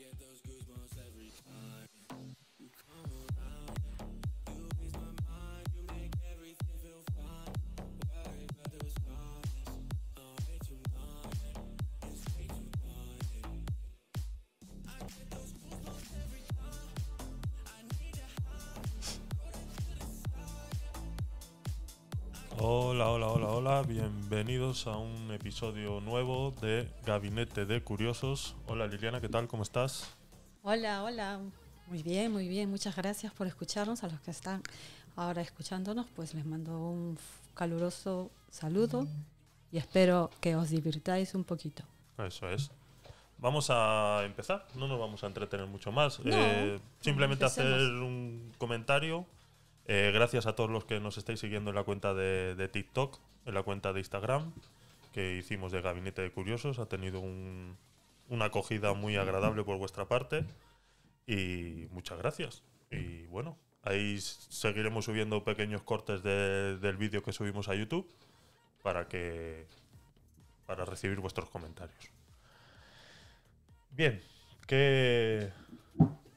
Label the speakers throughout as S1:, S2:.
S1: get those
S2: Hola, hola, hola, hola, bienvenidos a un episodio nuevo de Gabinete de Curiosos. Hola Liliana, ¿qué tal? ¿Cómo estás?
S3: Hola, hola, muy bien, muy bien, muchas gracias por escucharnos. A los que están ahora escuchándonos, pues les mando un caluroso saludo y espero que os divirtáis un poquito.
S2: Eso es. Vamos a empezar, no nos vamos a entretener mucho más. Eh, simplemente hacer un comentario eh, gracias a todos los que nos estáis siguiendo en la cuenta de, TikTok, en la cuenta de Instagram, que hicimos de Gabinete de Curiosos. Ha tenido una acogida muy agradable por vuestra parte. Y muchas gracias. Y bueno, ahí seguiremos subiendo pequeños cortes del vídeo que subimos a YouTube para que para recibir vuestros comentarios. Bien, que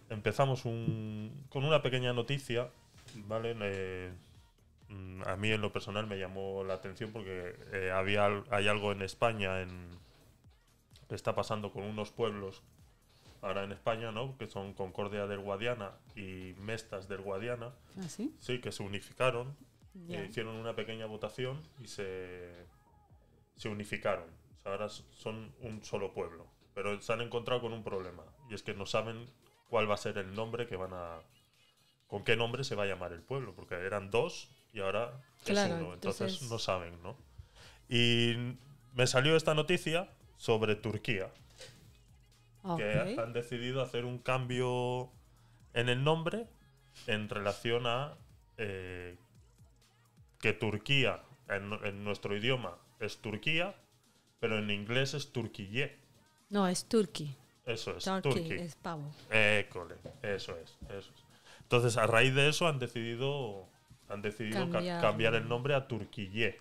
S2: empezamos con una pequeña noticia ¿vale? Mm, a mí en lo personal me llamó la atención porque eh, había, hay algo en España en, que está pasando con unos pueblos ahora en España, ¿no? Que son Concordia del Guadiana y Mestas del Guadiana. ¿Ah, sí? que se unificaron, eh, hicieron una pequeña votación y se, se unificaron. ahora son un solo pueblo. Pero se han encontrado con un problema y es que no saben cuál va a ser el nombre que van a con qué nombre se va a llamar el pueblo, porque eran dos y ahora claro, es uno, entonces, no saben, ¿no? Y me salió esta noticia sobre Turquía, ah, que han decidido hacer un cambio en el nombre en relación a eh, que Turquía, en, nuestro idioma, es Turquía, pero en inglés es Turquille.
S3: No, es Turquía.
S2: Eso es, Turki es pavo. École, eso es, eso es. Entonces, a raíz de eso han decidido, han decidido cambiar, el nombre a Turquillé,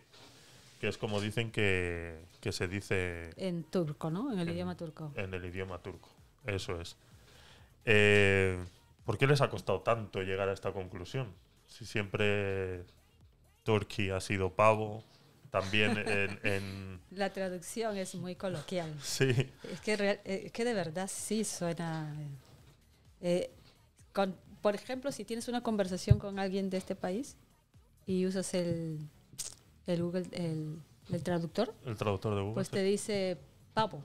S2: que es como dicen que, se dice...
S3: En turco, ¿no? En el idioma turco.
S2: En el idioma turco, eso es. Eh, ¿Por qué les ha costado tanto llegar a esta conclusión? Si siempre Turquía ha sido pavo, también en,
S3: La traducción es muy coloquial. Sí. Es que, eh, de verdad sí suena... Eh, con, por ejemplo, si tienes una conversación con alguien de este país y usas el, el Google, el, traductor. El traductor de Google. Pues te dice pavo,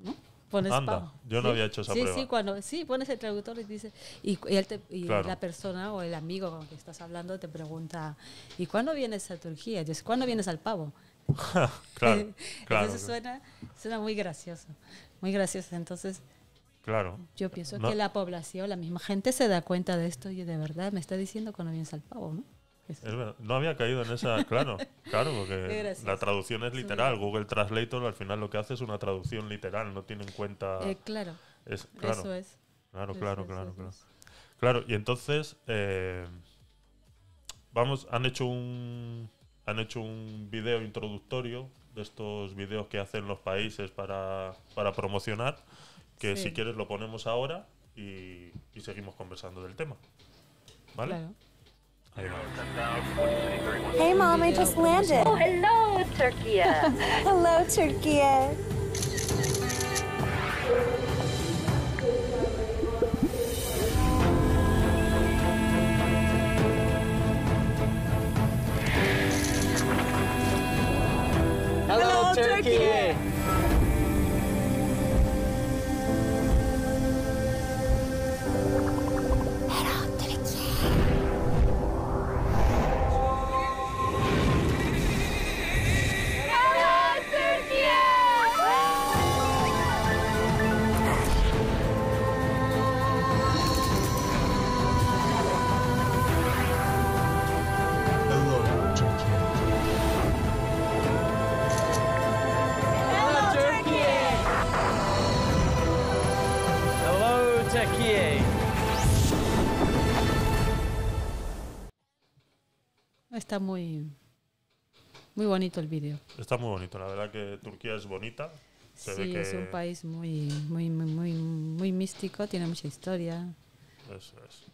S3: ¿no? Pones pavo. Yo no había hecho esa sí, Sí, cuando, sí, pones el traductor y dice, y, él te, y la persona o el amigo con el que estás hablando te pregunta, ¿y cuándo vienes a Turquía? Dices, ¿cuándo vienes al pavo? claro, claro. Entonces Suena, suena muy gracioso, muy gracioso. Entonces,
S2: Claro. Yo pienso que
S3: la población, la misma gente se da cuenta de esto y de verdad me está diciendo que no salpado, ¿no?
S2: Es No había caído en esa, claro, claro, porque la traducción es literal. Google Translator al final lo que hace es una traducción literal, no tiene en cuenta. Eh, claro. claro. Eso es. Claro, claro, claro, claro. Claro, y entonces eh, vamos, han hecho un han hecho un video introductorio de estos videos que hacen los países para, para promocionar que si quieres lo ponemos ahora y, seguimos conversando del tema. ¿Vale? Claro.
S4: Hey mom, I just landed. Oh, hello
S5: Turkey. hello Turkey.
S4: Hello, Turkey.
S3: muy, muy bonito el vídeo.
S2: Está muy bonito, la verdad que Turquía es bonita. sí, es un
S3: país muy, muy, muy, muy, muy místico, tiene mucha historia. Eso es.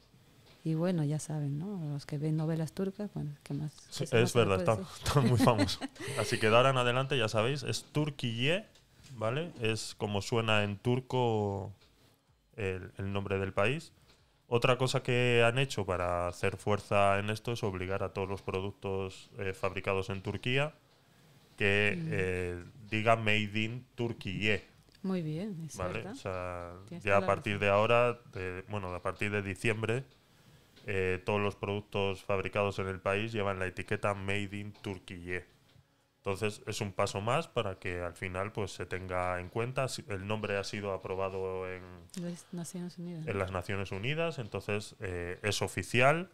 S3: Y bueno, ya saben, ¿no? Los que ven novelas turcas, bueno, ¿qué más? es verdad, están muy famoso.
S2: Así que de ahora en adelante, ya sabéis, es Turquille, ¿vale? Es como suena en turco el, el nombre del país. Otra cosa que han hecho para hacer fuerza en esto es obligar a todos los productos eh, fabricados en Turquía que eh, diga Made in Turquía.
S3: Muy bien, es ¿Vale?
S2: ya a partir de ahora, bueno, a partir de diciembre, eh, todos los productos fabricados en el país llevan la etiqueta Made in Turquía. Entonces es un paso más para que al final pues se tenga en cuenta. El nombre ha sido aprobado en
S3: las Naciones Unidas. En las
S2: Naciones Unidas, entonces eh, es oficial,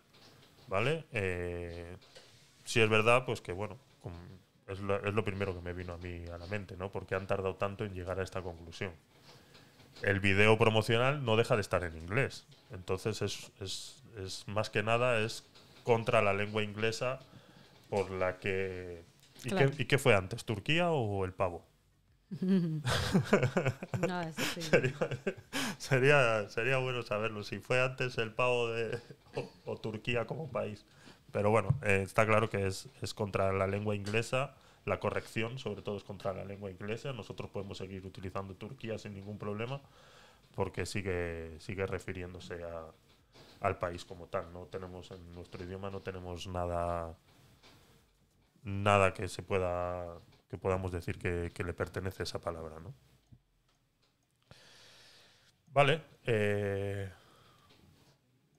S2: ¿vale? Eh, si es verdad, pues que bueno, es lo, primero que me vino a mí a la mente, ¿no? Porque han tardado tanto en llegar a esta conclusión. El video promocional no deja de estar en inglés, entonces es, es, es más que nada es contra la lengua inglesa por la que ¿Y, qué, fue antes, Turquía o el pavo?
S4: no, sí.
S2: sería, sería, bueno saberlo, si fue antes el pavo de, o, Turquía como país. Pero bueno, eh, está claro que es, contra la lengua inglesa la corrección, sobre todo es contra la lengua inglesa. Nosotros podemos seguir utilizando Turquía sin ningún problema, porque sigue, sigue refiriéndose al país como tal. No tenemos en nuestro idioma no tenemos nada nada que se pueda que podamos decir que, le pertenece esa palabra, ¿no? Vale. Eh,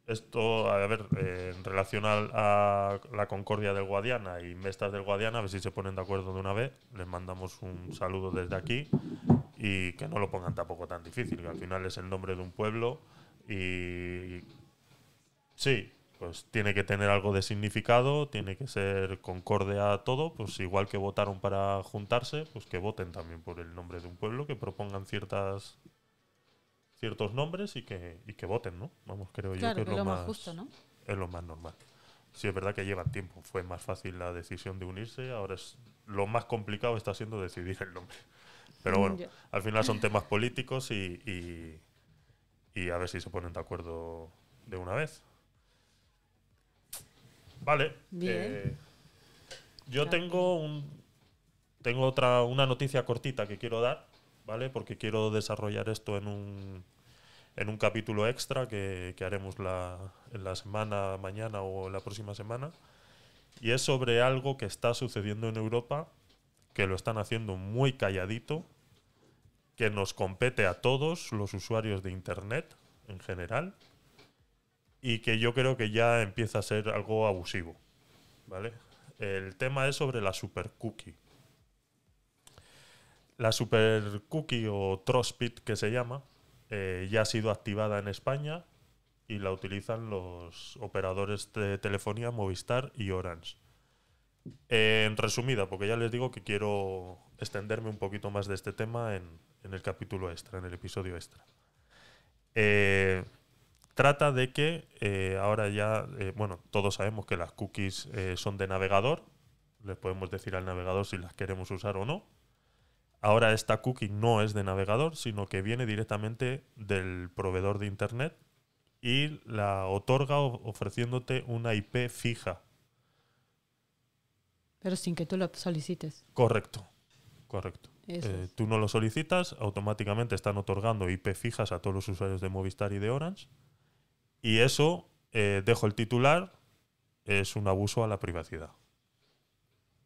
S2: esto, a ver, eh, en relación a, la Concordia del Guadiana y Mestas del Guadiana, a ver si se ponen de acuerdo de una vez. Les mandamos un saludo desde aquí y que no lo pongan tampoco tan difícil, que al final es el nombre de un pueblo y. Sí, pues tiene que tener algo de significado, tiene que ser concorde a todo, pues igual que votaron para juntarse, pues que voten también por el nombre de un pueblo, que propongan ciertas ciertos nombres y que, que voten, ¿no? Vamos, creo yo que, es lo, más, justo, ¿no? Es lo más normal. Sí, es verdad que llevan tiempo, fue más fácil la decisión de unirse, ahora es lo más complicado está siendo decidir el nombre. Pero mm, bueno, al final son temas políticos y, y a ver si se ponen de acuerdo de una vez. Vale. Eh, yo tengo un tengo otra una noticia cortita que quiero dar, ¿vale? Porque quiero desarrollar esto en un en un capítulo extra que, haremos la, en la semana, mañana o la próxima semana. Y es sobre algo que está sucediendo en Europa, que lo están haciendo muy calladito, que nos compete a todos los usuarios de Internet en general y que yo creo que ya empieza a ser algo abusivo. ¿Vale? El tema es sobre la super cookie. La super cookie o Trospit que se llama eh, ya ha sido activada en España y la utilizan los operadores de telefonía Movistar y Orange. en resumida, porque ya les digo que quiero extenderme un poquito más de este tema en, en el capítulo extra, en el episodio extra. Eh, trata de que eh, ahora ya, eh, bueno, todos sabemos que las cookies eh, son de navegador, Le podemos decir al navegador si las queremos usar o no. Ahora esta cookie no es de navegador, sino que viene directamente del proveedor de Internet y la otorga ofreciéndote una IP fija.
S3: Pero sin que tú la solicites.
S2: Correcto, correcto. tú no lo solicitas, automáticamente están otorgando IP fijas a todos los usuarios de Movistar y de Orange y eso, eh, dejo el titular, es un abuso a la privacidad.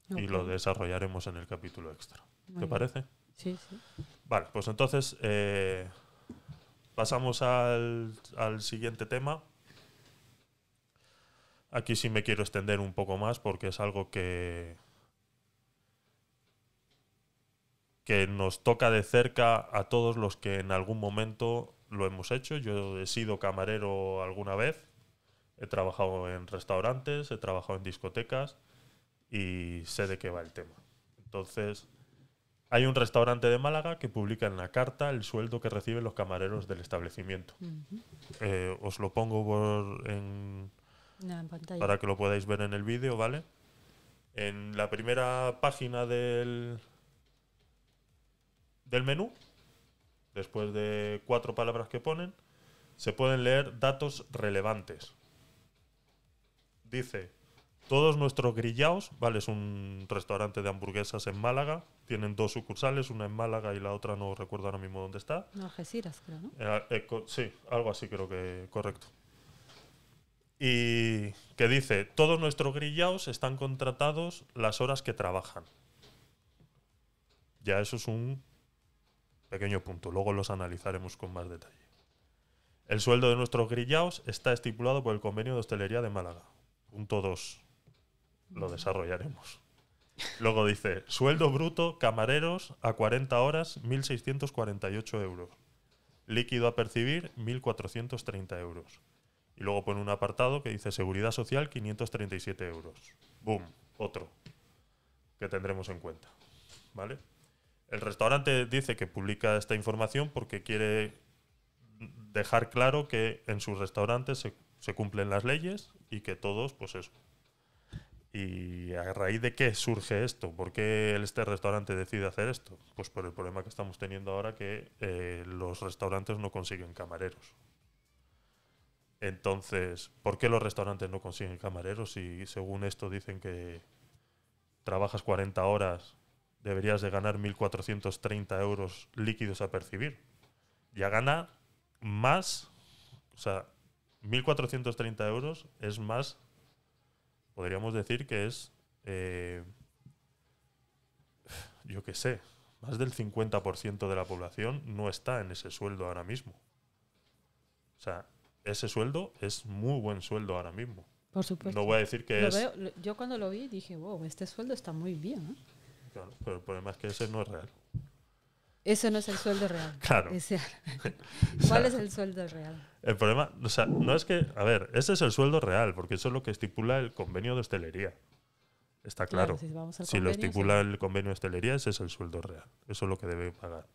S2: Y lo desarrollaremos en el capítulo extra. ¿Te parece? Sí, sí. Vale, pues entonces eh, pasamos al, al siguiente tema. Aquí sí me quiero extender un poco más porque es algo que, que nos toca de cerca a todos los que en algún momento lo hemos hecho. Yo he sido camarero alguna vez, he trabajado en restaurantes, he trabajado en discotecas y sé de qué va el tema. Entonces, hay un restaurante de Málaga que publica en la carta el sueldo que reciben los camareros del establecimiento. Eh, os lo pongo para que lo podáis ver en el vídeo, ¿vale? En la primera página del menú después de cuatro palabras que ponen, se pueden leer datos relevantes. Dice, todos nuestros grillaos, ¿vale? Es un restaurante de hamburguesas en Málaga. Tienen dos sucursales, una en Málaga y la otra no recuerdo ahora mismo dónde está.
S3: En Algeciras, creo, ¿no?
S2: Eh, eh, sí, algo así creo que correcto. Y que dice, todos nuestros grillaos están contratados las horas que trabajan. Ya eso es un Pequeño punto, luego los analizaremos con más detalle. El sueldo de nuestros grillaos está estipulado por el convenio de hostelería de Málaga. Punto 2. Lo desarrollaremos. Luego dice, sueldo bruto, camareros, a 40 horas, 1.648 euros. Líquido a percibir, 1.430 euros. Y luego pone un apartado que dice seguridad social, 537 euros. Boom, otro que tendremos en cuenta. ¿Vale? El restaurante dice que publica esta información porque quiere dejar claro que en sus restaurantes se, cumplen las leyes y que todos, pues eso. ¿Y a raíz de qué surge esto? ¿Por qué este restaurante decide hacer esto? Pues por el problema que estamos teniendo ahora que eh, los restaurantes no consiguen camareros. Entonces, ¿por qué los restaurantes no consiguen camareros si según esto dicen que trabajas 40 horas deberías de ganar 1.430 euros líquidos a percibir. Ya gana más, o sea, 1.430 euros es más, podríamos decir que es, eh, yo qué sé, más del 50% de la población no está en ese sueldo ahora mismo. O sea, ese sueldo es muy buen sueldo ahora mismo. Por supuesto. No voy a decir que es...
S3: yo cuando lo vi dije, wow, este sueldo está muy bien. ¿eh? Claro,
S2: pero el problema es que ese no es real.
S3: Eso no es el sueldo real. Claro. ¿Cuál es el sueldo real?
S2: El problema, o sea, no es que, a ver, ese es el sueldo real, porque eso es lo que estipula el convenio de hostelería. Está claro. si, lo estipula el convenio de hostelería, ese es el sueldo real. Eso es lo que debe pagar.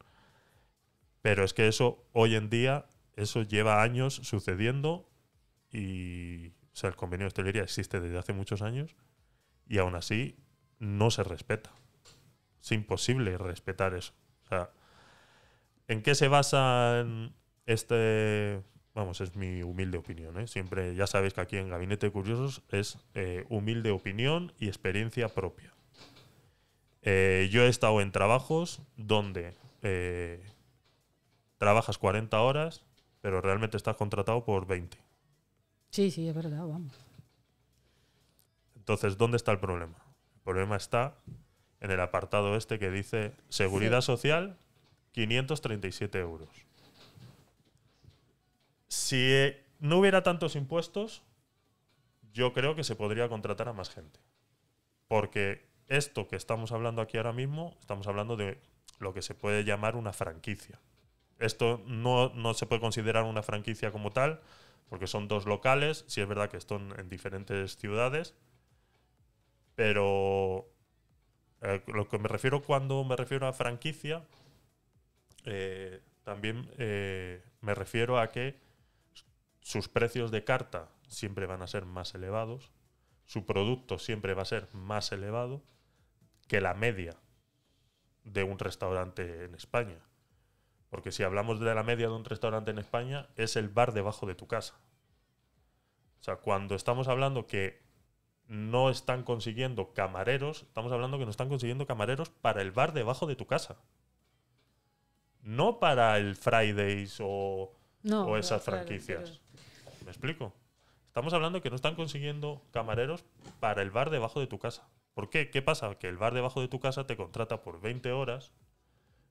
S2: Pero es que eso, hoy en día, eso lleva años sucediendo y, o sea, el convenio de hostelería existe desde hace muchos años y aún así no se respeta es imposible respetar eso. ¿en qué se basa este...? Vamos, es mi humilde opinión. ¿eh? Siempre, ya sabéis que aquí en Gabinete de Curiosos es eh, humilde opinión y experiencia propia. Eh, yo he estado en trabajos donde trabajas 40 horas, pero realmente estás contratado por 20.
S3: Sí, sí, es verdad, vamos.
S2: Entonces, ¿dónde está el problema? El problema está en el apartado este que dice Seguridad Social, 537 euros. Si eh, no hubiera tantos impuestos, yo creo que se podría contratar a más gente. Porque esto que estamos hablando aquí ahora mismo, estamos hablando de lo que se puede llamar una franquicia. Esto no, se puede considerar una franquicia como tal, porque son dos locales, si es verdad que están en diferentes ciudades, pero eh, lo que me refiero cuando me refiero a franquicia, eh, también eh, me refiero a que sus precios de carta siempre van a ser más elevados, su producto siempre va a ser más elevado que la media de un restaurante en España. Porque si hablamos de la media de un restaurante en España, es el bar debajo de tu casa. O sea, cuando estamos hablando que no están consiguiendo camareros, estamos hablando que no están consiguiendo camareros para el bar debajo de tu casa. No para el Fridays o, esas franquicias. ¿Me explico? Estamos hablando que no están consiguiendo camareros para el bar debajo de tu casa. ¿Por qué? ¿Qué pasa? Que el bar debajo de tu casa te contrata por 20 horas,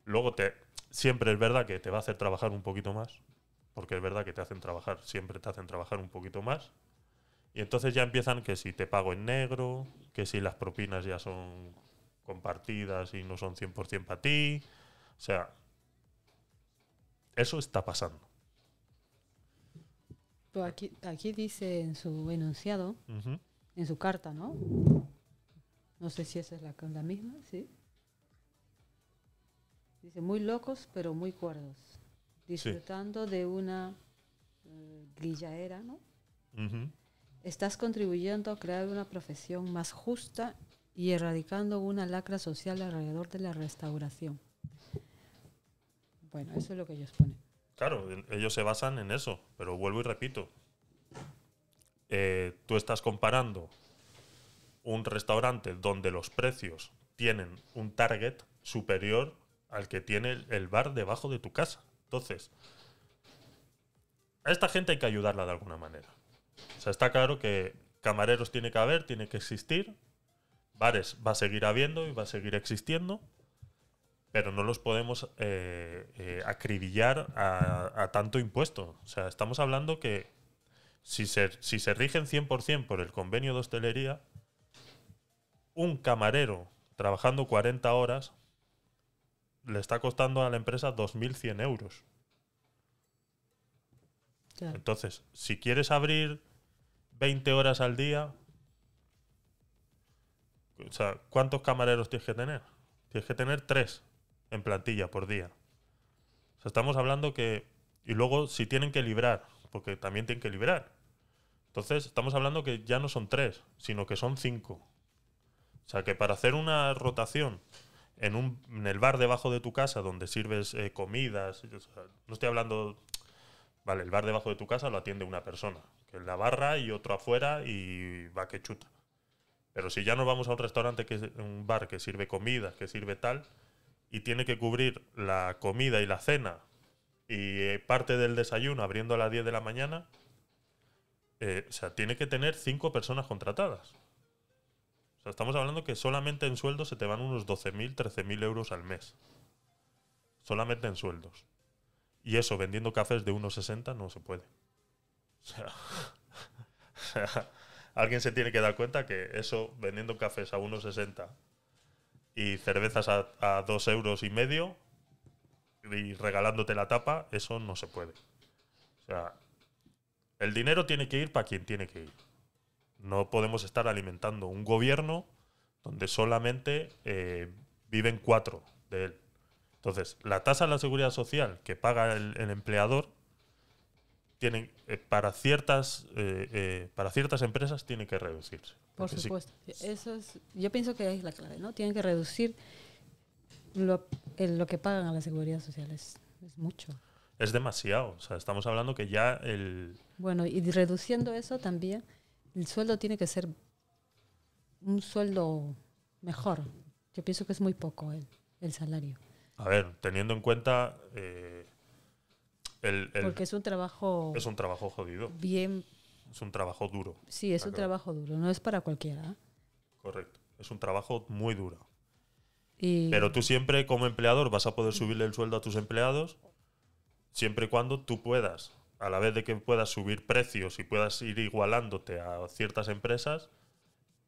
S2: luego te... Siempre es verdad que te va a hacer trabajar un poquito más, porque es verdad que te hacen trabajar, siempre te hacen trabajar un poquito más, y entonces ya empiezan que si te pago en negro, que si las propinas ya son compartidas y no son 100% para ti. O sea, eso está pasando.
S3: aquí, aquí dice en su enunciado, en su carta, ¿no? No sé si esa es la, misma, ¿sí? Dice, muy locos, pero muy cuerdos. Disfrutando de una eh, grillaera, ¿no? Estás contribuyendo a crear una profesión más justa y erradicando una lacra social alrededor de la restauración. Bueno, eso es lo que ellos ponen.
S2: Claro, ellos se basan en eso, pero vuelvo y repito. Eh, tú estás comparando un restaurante donde los precios tienen un target superior al que tiene el bar debajo de tu casa. Entonces, a esta gente hay que ayudarla de alguna manera. O sea, está claro que camareros tiene que haber, tiene que existir, bares va a seguir habiendo y va a seguir existiendo, pero no los podemos eh, eh, acribillar a, tanto impuesto. O sea, estamos hablando que si se, si se rigen 100% por el convenio de hostelería, un camarero trabajando 40 horas le está costando a la empresa 2.100 euros. Entonces, si quieres abrir 20 horas al día, o sea, ¿cuántos camareros tienes que tener? Tienes que tener tres en plantilla por día. O sea, estamos hablando que... Y luego, si tienen que librar, porque también tienen que librar. Entonces, estamos hablando que ya no son tres, sino que son cinco. O sea, que para hacer una rotación en, un, en el bar debajo de tu casa donde sirves eh, comidas, no estoy hablando Vale, el bar debajo de tu casa lo atiende una persona, que es la barra y otro afuera y va que chuta. Pero si ya nos vamos a un restaurante que es un bar que sirve comida, que sirve tal, y tiene que cubrir la comida y la cena y eh, parte del desayuno abriendo a las 10 de la mañana, eh, o sea, tiene que tener cinco personas contratadas. O sea, estamos hablando que solamente en sueldos se te van unos 12.000, 13.000 euros al mes. Solamente en sueldos. Y eso, vendiendo cafés de 1,60 no se puede. alguien se tiene que dar cuenta que eso, vendiendo cafés a 1,60 y cervezas a, a euros y medio y regalándote la tapa, eso no se puede. el dinero tiene que ir para quien tiene que ir. No podemos estar alimentando un gobierno donde solamente eh, viven cuatro de él. Entonces, la tasa de la seguridad social que paga el, empleador tienen, eh, para ciertas eh, eh, para ciertas empresas tiene que reducirse. Por supuesto.
S3: Eso es, yo pienso que es la clave, ¿no? Tienen que reducir lo, lo que pagan a la seguridad social. Es, es, mucho.
S2: Es demasiado. O sea, estamos hablando que ya el.
S3: Bueno, y reduciendo eso también, el sueldo tiene que ser un sueldo mejor. Yo pienso que es muy poco el, el salario.
S2: A ver, teniendo en cuenta. Eh, el, Porque es
S3: un trabajo. Es
S2: un trabajo jodido. Bien. Es un trabajo duro. Sí, es un
S3: trabajo duro, no es para cualquiera. ¿eh?
S2: Correcto. Es un trabajo muy duro. Pero tú siempre, como empleador, vas a poder subirle el sueldo a tus empleados siempre y cuando tú puedas. A la vez de que puedas subir precios y puedas ir igualándote a ciertas empresas,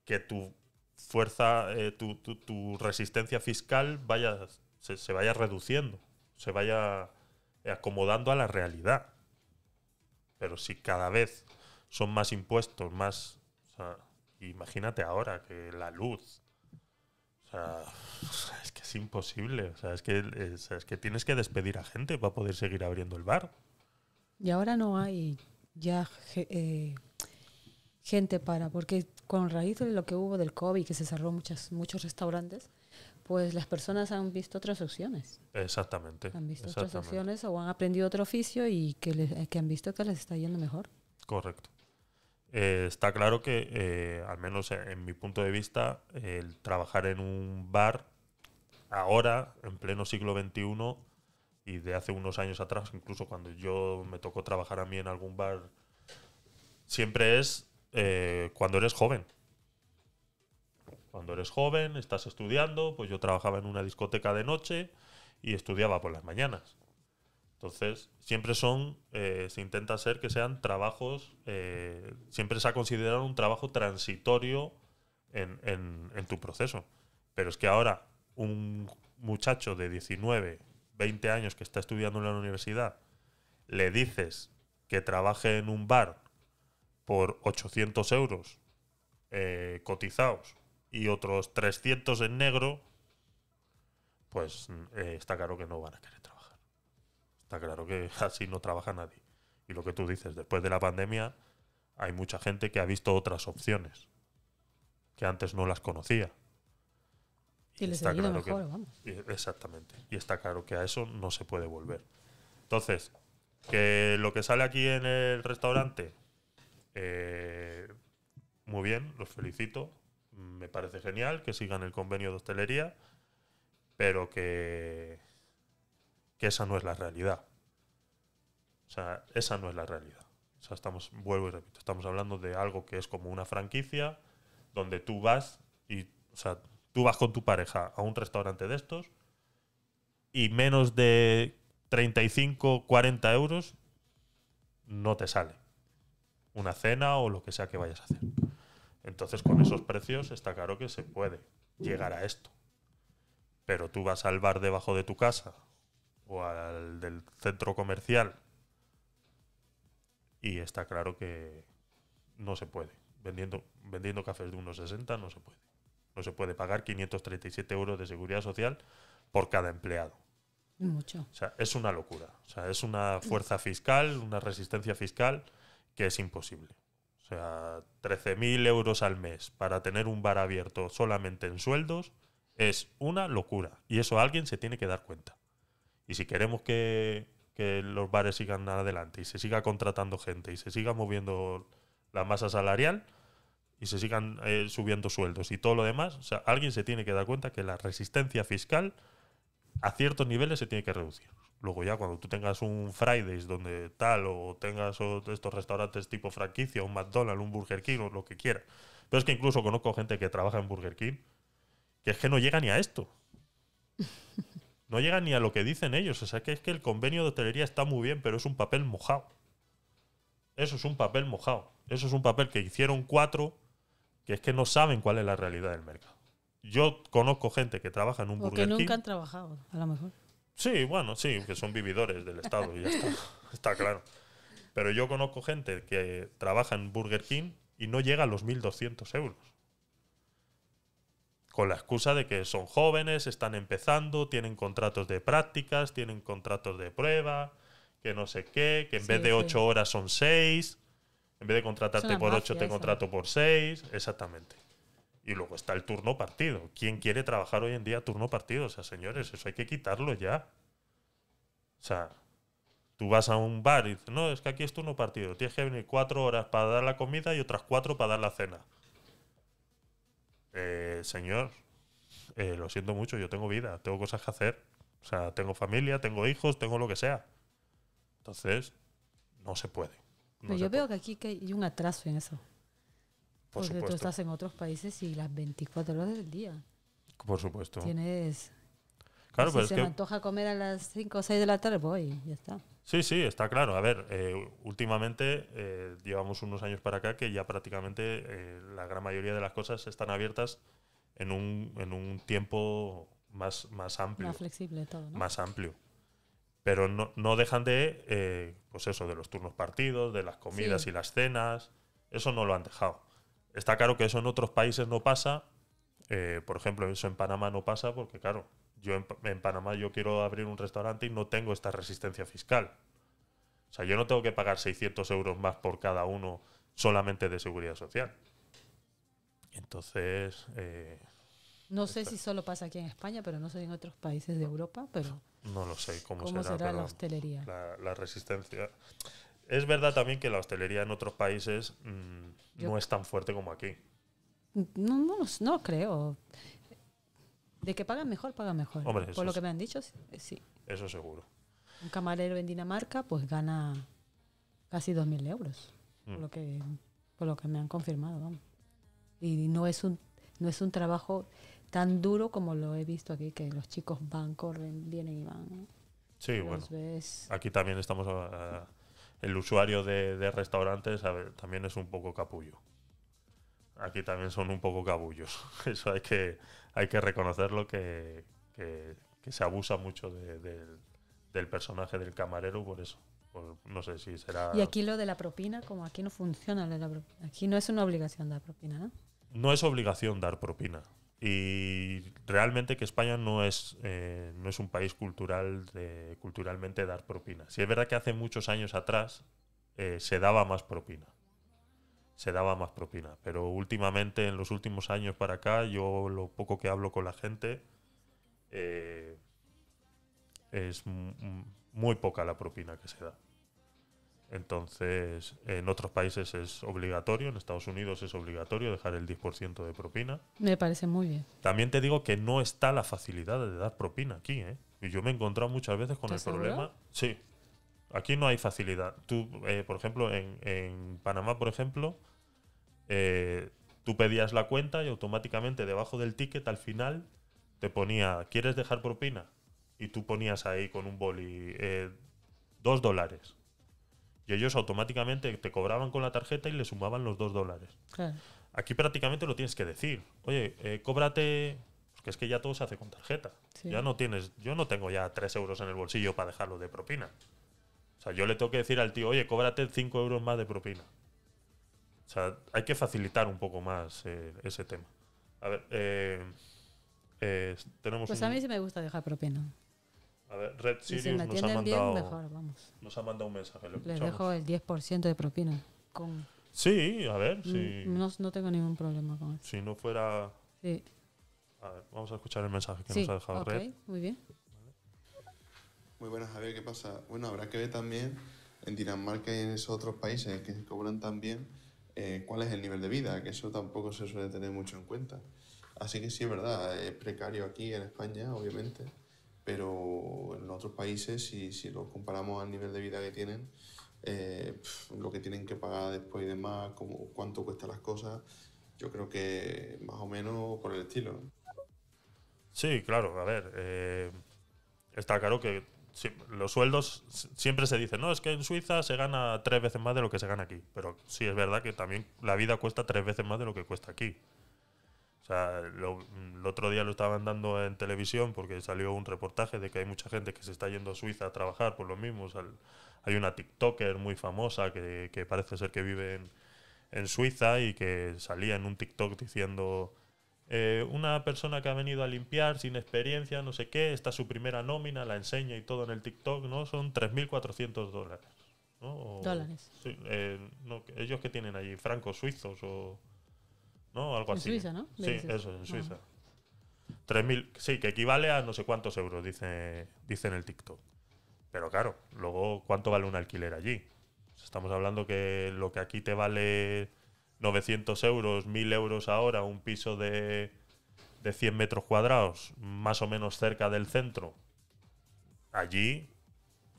S2: que tu fuerza, eh, tu resistencia fiscal vaya se, vaya reduciendo, se vaya acomodando a la realidad. Pero si cada vez son más impuestos, más... imagínate ahora que la luz... O sea, es que es imposible. O sea, es que, que tienes que despedir a gente para poder seguir abriendo el bar.
S3: Y ahora no hay ya eh, gente para, porque con raíz de lo que hubo del COVID, que se cerró muchas, muchos restaurantes, pues las personas han visto otras opciones.
S2: Exactamente. Han visto otras opciones
S3: o han aprendido otro oficio y que, les, eh, que han visto que les está yendo mejor.
S2: Correcto. Eh, está claro que, eh, al menos en mi punto de vista, el trabajar en un bar ahora, en pleno siglo XXI, y de hace unos años atrás, incluso cuando yo me tocó trabajar a mí en algún bar, siempre es cuando eres joven. Cuando eres joven, estás estudiando, pues yo trabajaba en una discoteca de noche y estudiaba por las mañanas. Entonces, siempre son, eh, se intenta hacer que sean trabajos, eh, siempre se ha considerado un trabajo transitorio en, tu proceso. Pero es que ahora un muchacho de 19, 20 años que está estudiando en la universidad, le dices que trabaje en un bar por 800 euros eh, cotizados y otros 300 en negro, pues eh, está claro que no van a querer trabajar. Está claro que así no trabaja nadie. Y lo que tú dices, después de la pandemia hay mucha gente que ha visto otras opciones que antes no las conocía.
S3: Y, les está claro mejor,
S2: Exactamente. Y está claro que a eso no se puede volver. Entonces, que lo que sale aquí en el restaurante, eh, muy bien, los felicito me parece genial que sigan el convenio de hostelería, pero que, que esa no es la realidad. O sea, esa no es la realidad. O sea, estamos, vuelvo y repito, estamos hablando de algo que es como una franquicia donde tú vas y, tú vas con tu pareja a un restaurante de estos y menos de 35, 40 euros no te sale una cena o lo que sea que vayas a hacer. Entonces, con esos precios está claro que se puede llegar a esto. Pero tú vas al bar debajo de tu casa o al del centro comercial y está claro que no se puede. Vendiendo, vendiendo cafés de unos 60 no se puede. No se puede pagar 537 euros de seguridad social por cada empleado. Mucho. es una locura. O sea, es una fuerza fiscal, una resistencia fiscal que es imposible. O sea, 13.000 euros al mes para tener un bar abierto solamente en sueldos es una locura. Y eso alguien se tiene que dar cuenta. Y si queremos que, los bares sigan adelante y se siga contratando gente y se siga moviendo la masa salarial y se sigan eh, subiendo sueldos y todo lo demás, alguien se tiene que dar cuenta que la resistencia fiscal a ciertos niveles se tiene que reducir. Luego ya cuando tú tengas un Fridays donde tal o tengas estos restaurantes tipo franquicia, un McDonald's, un Burger King o lo que quiera. Pero es que incluso conozco gente que trabaja en Burger King que es que no llega ni a esto. No llega ni a lo que dicen ellos. O sea, que es que el convenio de hotelería está muy bien, pero es un papel mojado. Eso es un papel mojado. Eso es un papel que hicieron cuatro que es que no saben cuál es la realidad del mercado. Yo conozco gente que trabaja en un Burger King. nunca han
S3: trabajado, a lo mejor.
S2: Sí, bueno, sí, que son vividores del Estado, y ya está, está claro. Pero yo conozco gente que trabaja en Burger King y no llega a los 1.200 euros. Con la excusa de que son jóvenes, están empezando, tienen contratos de prácticas, tienen contratos de prueba, que no sé qué, que en vez de ocho horas son seis, en vez de contratarte por ocho te contrato ¿eh? por seis, exactamente. Y luego está el turno partido. ¿Quién quiere trabajar hoy en día turno partido? O sea, señores, eso hay que quitarlo ya. O sea, tú vas a un bar y dices, no, es que aquí es turno partido. Tienes que venir cuatro horas para dar la comida y otras cuatro para dar la cena. Eh, señor, eh, lo siento mucho, yo tengo vida, tengo cosas que hacer. O sea, tengo familia, tengo hijos, tengo lo que sea. Entonces, no se puede. yo
S3: veo que aquí hay un atraso en eso. Porque tú estás en otros países y las 24 horas del día. Por supuesto. Tienes. si se me antoja comer a las 5 o 6 de la tarde, voy, ya está.
S2: Sí, sí, está claro. A ver, eh, últimamente eh, llevamos unos años para acá que ya prácticamente eh, la gran mayoría de las cosas están abiertas en un, tiempo más, más amplio. Más
S3: flexible todo, Más
S2: amplio. Pero no, dejan de, pues eso, de los turnos partidos, de las comidas y las cenas. Eso no lo han dejado. Está claro que eso en otros países no pasa. Eh, por ejemplo, eso en Panamá no pasa porque, claro, yo en, Panamá yo quiero abrir un restaurante y no tengo esta resistencia fiscal. O sea, yo no tengo que pagar 600 euros más por cada uno solamente de seguridad social. Entonces... Eh,
S3: no sé si solo pasa aquí en España, pero no sé en otros países de Europa, pero...
S2: No lo sé cómo, será, la hostelería. la resistencia... Es verdad también que la hostelería en otros países mm, no es tan fuerte como aquí.
S3: No, no, creo. De que pagan mejor, pagan mejor. Por lo que me han dicho, eh, sí. Eso seguro. Un camarero en Dinamarca pues gana casi 2.000 euros, por, mm. lo que, por lo que me han confirmado. Y no es, un, no es un trabajo tan duro como lo he visto aquí, que los chicos van, corren, vienen y van. Sí, bueno.
S2: Aquí también estamos a el usuario de, restaurantes también es un poco capullo. Aquí también son un poco cabullos. Eso hay que, hay que reconocerlo que, se abusa mucho del personaje del camarero por eso. no sé si será... Y aquí
S3: lo de la propina, como aquí no funciona la propina. Aquí no es una obligación dar propina, ¿no?
S2: No es obligación dar propina y realmente que España no es, eh, no es un país cultural de culturalmente dar propina. Si es verdad que hace muchos años atrás eh, se daba más propina. Se daba más propina. Pero últimamente, en los últimos años para acá, yo lo poco que hablo con la gente eh, es muy poca la propina que se da. Entonces, en otros países es obligatorio, en Estados Unidos es obligatorio dejar el 10% de propina.
S3: Me parece muy bien.
S2: También te digo que no está la facilidad de dar propina aquí, ¿eh? Y yo me he encontrado muchas veces con el problema. Sí, aquí no hay facilidad. Tú, eh, por ejemplo, en, Panamá, por ejemplo, eh, tú pedías la cuenta y automáticamente debajo del ticket al final te ponía, ¿quieres dejar propina? Y tú ponías ahí con un boli eh, dos dólares y ellos automáticamente te cobraban con la tarjeta y le sumaban los dos dólares. Aquí prácticamente lo tienes que decir. Oye, eh, cóbrate. Porque pues es que ya todo se hace con tarjeta. Ya no tienes, yo no tengo ya tres euros en el bolsillo para dejarlo de propina. O sea, yo le tengo que decir al tío, oye, cóbrate cinco euros más de propina. O sea, hay que facilitar un poco más eh, ese tema. A ver, eh, eh, tenemos. Pues a mí
S3: sí me gusta dejar propina. A
S2: ver, Red Sirius nos, ha mandado, nos ha mandado un mensaje.
S3: Les dejo el 10% de propina. Con sí, a ver. Mm, sí. no, tengo ningún problema con
S2: eso. Si no fuera. Sí. A ver, vamos a escuchar el mensaje que nos ha dejado okay, Red.
S3: Muy bien.
S5: Muy buenas, Javier, ¿qué pasa? Bueno, habrá que ver también en Dinamarca y en esos otros países que se cobran también eh, cuál es el nivel de vida, que eso tampoco se suele tener mucho en cuenta. Así que sí, es verdad, es precario aquí en España, obviamente pero en otros países, si, si lo comparamos al nivel de vida que tienen, eh, lo que tienen que pagar después y demás, como, cuánto cuestan las cosas, yo creo que más o menos por el estilo.
S2: Sí, claro, a ver, eh, está claro que los sueldos siempre se dicen, no, es que en Suiza se gana tres veces más de lo que se gana aquí, pero sí es verdad que también la vida cuesta tres veces más de lo que cuesta aquí sea, lo, el otro día lo estaban dando en televisión porque salió un reportaje de que hay mucha gente que se está yendo a Suiza a trabajar por lo mismo. hay una TikToker muy famosa que, parece ser que vive en, Suiza y que salía en un TikTok diciendo eh, una persona que ha venido a limpiar sin experiencia, no sé qué, está su primera nómina, la enseña y todo en el TikTok, ¿no? Son 3.400 dólares. ¿no? dólares. Eh, ellos que tienen allí, francos suizos o... ¿no? Algo en Suiza, ¿no? Sí, eso, en ah. Suiza. 3.000, sí, que equivale a no sé cuántos euros, dice, dice en el TikTok. Pero claro, luego, ¿cuánto vale un alquiler allí? Estamos hablando que lo que aquí te vale 900 euros, 1000 euros ahora, un piso de, de 100 metros cuadrados, más o menos cerca del centro. Allí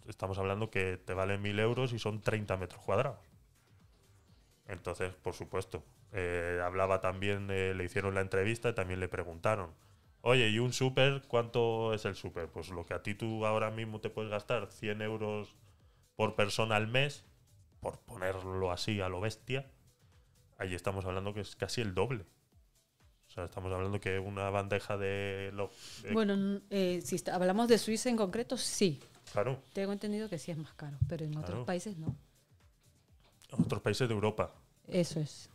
S2: estamos hablando que te vale 1000 euros y son 30 metros cuadrados. Entonces, por supuesto, eh, hablaba también, eh, le hicieron la entrevista y también le preguntaron, oye, ¿y un súper? ¿Cuánto es el súper? Pues lo que a ti tú ahora mismo te puedes gastar, 100 euros por persona al mes, por ponerlo así a lo bestia, ahí estamos hablando que es casi el doble. O sea, estamos hablando que una bandeja de... Lo, bueno, eh,
S3: si hablamos de Suiza en concreto, sí. Claro. Tengo entendido que sí es más caro, pero en otros países no.
S2: en Otros países de Europa.
S3: Eso es.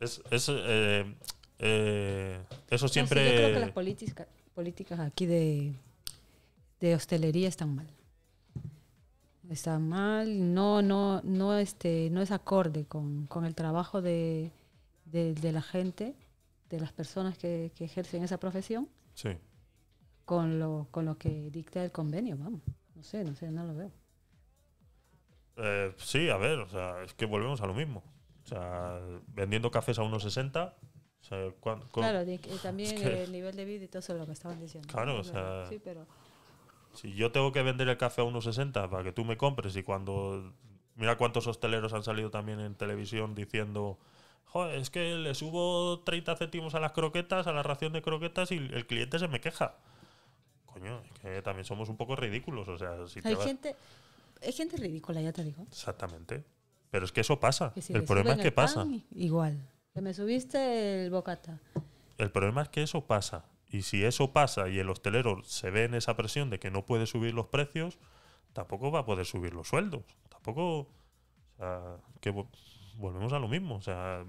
S2: Es, eh, eh, eso siempre. yo creo que las
S3: políticas políticas aquí de, de hostelería están mal. Están mal, no, no, no, este, no es acorde con, con el trabajo de, de, la gente, de las personas que, ejercen esa profesión, sí. con, lo, con lo que dicta el convenio, vamos. No sé, no sé, no lo veo.
S2: Eh, sí, a ver, o sea, es que volvemos a lo mismo. O sea, vendiendo cafés a 1,60. O claro, y eh, también el
S3: nivel de vida y todo eso es lo que estaban diciendo. Claro, o sea.
S2: Si yo tengo que vender el café a 1,60 para que tú me compres y cuando. Mira cuántos hosteleros han salido también en televisión diciendo. Joder, es que le subo 30 céntimos a las croquetas, a la ración de croquetas y el cliente se me queja. Coño, es que también somos un poco ridículos. O sea, si Hay gente.
S3: Es gente ridícula, ya te digo.
S2: Exactamente. Pero es que eso pasa. el problema es que pasa.
S3: igual. Que me subiste el bocata.
S2: El problema es que eso pasa. Y si eso pasa y el hostelero se ve en esa presión de que no puede subir los precios, tampoco va a poder subir los sueldos. Tampoco. O sea, volvemos a lo mismo. O sea,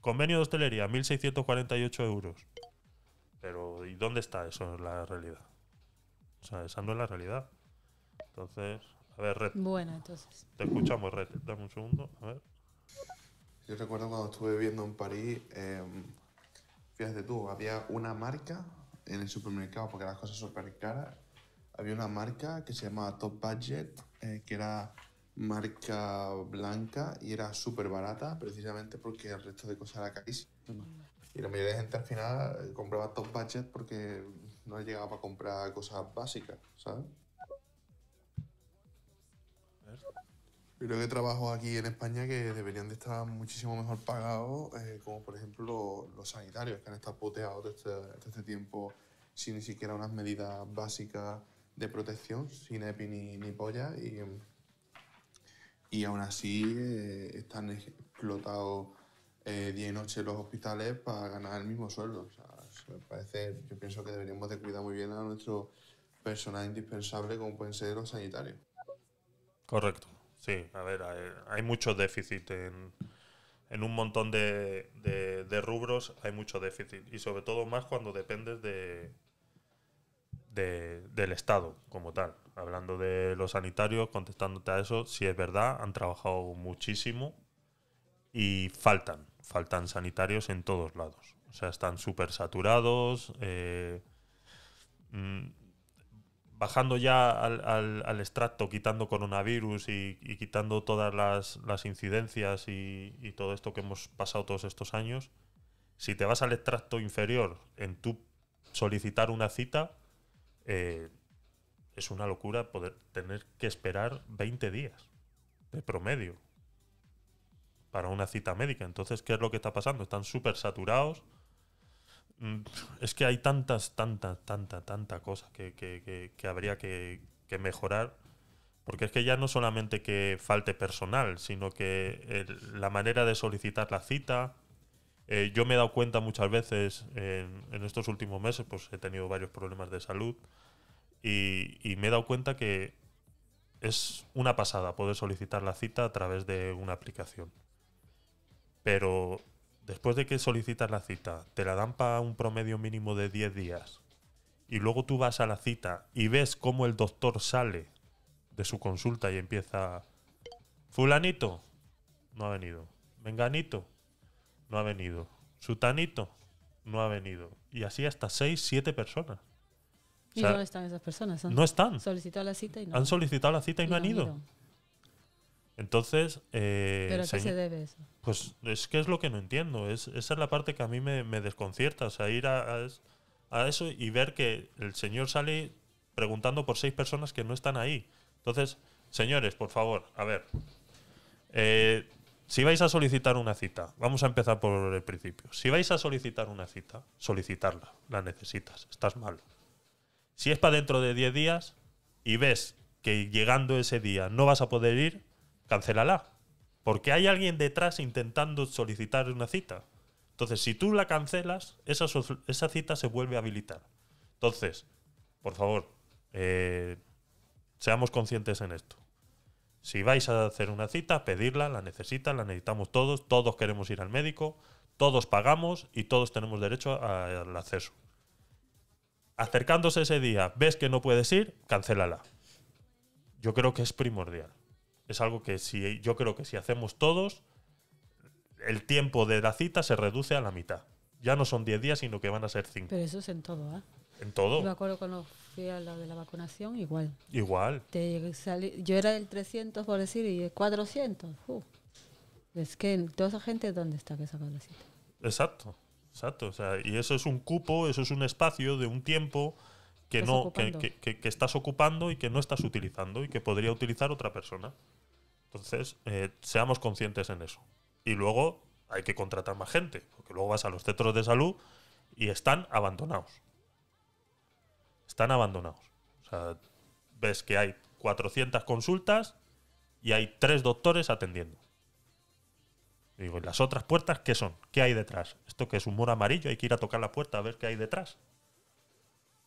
S2: convenio de hostelería, 1.648 euros. Pero, ¿y dónde está eso en la realidad? O sea, esa no es la realidad. Entonces. A ver, Red. Bueno, entonces. Te escuchamos, Red. Dame un segundo. A ver.
S5: Yo recuerdo cuando estuve viviendo en París, eh, fíjate tú, había una marca en el supermercado, porque las cosas súper caras, había una marca que se llamaba Top Budget, eh, que era marca blanca y era súper barata, precisamente porque el resto de cosas era carísimo. Y la mayoría de gente al final eh, compraba Top Budget porque no llegaba a comprar cosas básicas, ¿sabes? creo que trabajos aquí en España que deberían de estar muchísimo mejor pagados, eh, como por ejemplo los, sanitarios, que han estado puteados desde, desde, este tiempo sin ni siquiera unas medidas básicas de protección, sin EPI ni, ni polla, y, y aún así eh, están explotados eh, día y noche los hospitales para ganar el mismo sueldo. parece, yo pienso que deberíamos de cuidar muy bien a nuestro personal indispensable, como pueden ser los sanitarios.
S2: Correcto. Sí, a ver, hay, mucho déficit en, un montón de, rubros, hay mucho déficit. Y sobre todo más cuando dependes de, del Estado como tal. Hablando de los sanitarios, contestándote a eso, sí es verdad, han trabajado muchísimo y faltan, faltan sanitarios en todos lados. O sea, están súper saturados. Eh, mm, bajando ya al, al, extracto, quitando coronavirus y, quitando todas las, incidencias y, todo esto que hemos pasado todos estos años, si te vas al extracto inferior en tu solicitar una cita, eh, es una locura poder tener que esperar 20 días de promedio para una cita médica. Entonces, ¿qué es lo que está pasando? Están súper saturados Mm, es que hay tantas, tantas, tanta, tanta cosa que, habría que, mejorar. Porque es que ya no solamente que falte personal, sino que la manera de solicitar la cita. Eh, yo me he dado cuenta muchas veces en, estos últimos meses, pues he tenido varios problemas de salud y, y me he dado cuenta que es una pasada poder solicitar la cita a través de una aplicación. Pero después de que solicitas la cita, te la dan para un promedio mínimo de 10 días, y luego tú vas a la cita y ves cómo el doctor sale de su consulta y empieza, fulanito, no ha venido, menganito, no ha venido, sutanito, no ha venido, y así hasta 6, 7 personas.
S3: ¿Y dónde están esas personas? No están. la cita y no. Han solicitado la cita y, no, han ido.
S2: Entonces, eh, ¿Pero qué se debe eso? Pues es que es lo que no entiendo. esa es la parte que a mí me, desconcierta. O sea, ir a, eso y ver que el señor sale preguntando por seis personas que no están ahí. Entonces, señores, por favor, a ver. Eh, si vais a solicitar una cita, vamos a empezar por el principio. Si vais a solicitar una cita, solicitarla, la necesitas, estás mal. Si es para dentro de 10 días y ves que llegando ese día no vas a poder ir, cancélala. Porque hay alguien detrás intentando solicitar una cita. Entonces, si tú la cancelas, esa, cita se vuelve a habilitar. Entonces, por favor, eh, seamos conscientes en esto. Si vais a hacer una cita, pedirla, la necesitan, la necesitamos todos, todos queremos ir al médico, todos pagamos y todos tenemos derecho al acceso. Acercándose ese día, ves que no puedes ir, cancélala. Yo creo que es primordial es algo que si yo creo que si hacemos todos, el tiempo de la cita se reduce a la mitad. Ya no son 10 días, sino que van a ser 5.
S3: Pero eso es en todo, ¿ah? En todo. Yo me acuerdo cuando fui a la de la vacunación, igual. Igual. yo era el 300, por decir, y el 400. Es que toda esa gente, ¿dónde está que saca la cita?
S2: Exacto, exacto. O sea, y eso es un cupo, eso es un espacio de un tiempo que, no, que, estás ocupando y que no estás utilizando y que podría utilizar otra persona. Entonces, eh, seamos conscientes en eso. Y luego hay que contratar más gente, porque luego vas a los centros de salud y están abandonados. Están abandonados. O sea, ves que hay 400 consultas y hay tres doctores atendiendo. Digo, ¿y las otras puertas qué son? ¿Qué hay detrás? ¿Esto que es un muro amarillo? ¿Hay que ir a tocar la puerta a ver qué hay detrás?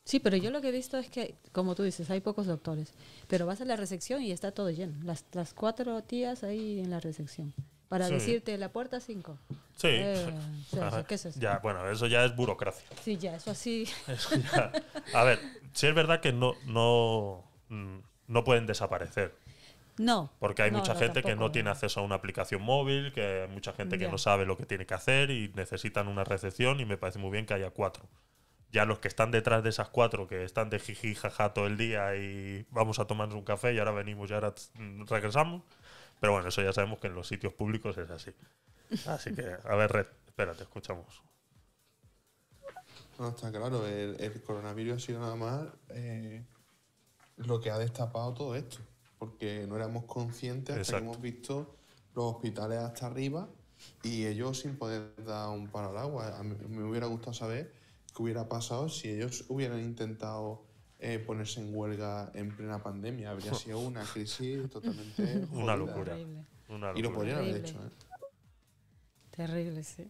S3: Sí, pero yo lo que he visto es que, como tú dices, hay pocos doctores, pero vas a la recepción y está todo lleno, las, cuatro tías ahí en la recepción, para decirte la puerta 5. Sí.
S2: Eh, ya, bueno, eso ya es burocracia.
S3: Sí, ya, eso así.
S2: A ver, sí es verdad que no, no, mm, no pueden desaparecer. No. Porque hay mucha gente que no tiene acceso a una aplicación móvil, que hay mucha gente que no sabe lo que tiene que hacer y necesitan una recepción y me parece muy bien que haya cuatro ya los que están detrás de esas cuatro, que están de jiji, jaja todo el día y vamos a tomarnos un café y ahora venimos y ahora mm, regresamos. Pero bueno, eso ya sabemos que en los sitios públicos es así. Así que, a ver, Red, espérate, escuchamos.
S5: No, está claro, el, coronavirus ha sido nada más eh, lo que ha destapado todo esto, porque no éramos conscientes que hemos visto los hospitales hasta arriba y ellos sin poder dar un par al agua. me hubiera gustado saber hubiera pasado si ellos hubieran intentado eh, ponerse en huelga en plena pandemia. Habría sido una crisis totalmente. una, locura. Y lo podrían haber hecho.
S3: Terrible, ¿eh? sí.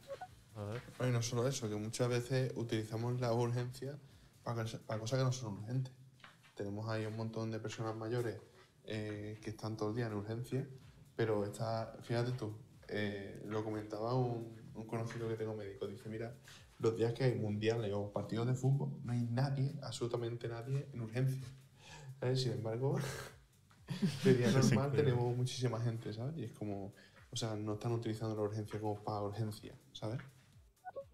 S5: no solo eso, que muchas veces utilizamos la urgencia para, cosas que no son urgentes. Tenemos ahí un montón de personas mayores eh, que están todo el día en urgencia, pero está, fíjate tú, lo comentaba un, un, conocido que tengo médico, dice, mira, los días que hay mundiales o partidos de fútbol, no hay nadie, absolutamente nadie, en urgencia. Sin embargo, de día normal tenemos muchísima gente, ¿sabes? Y es como, o sea, no están utilizando la urgencia como para urgencia, ¿sabes?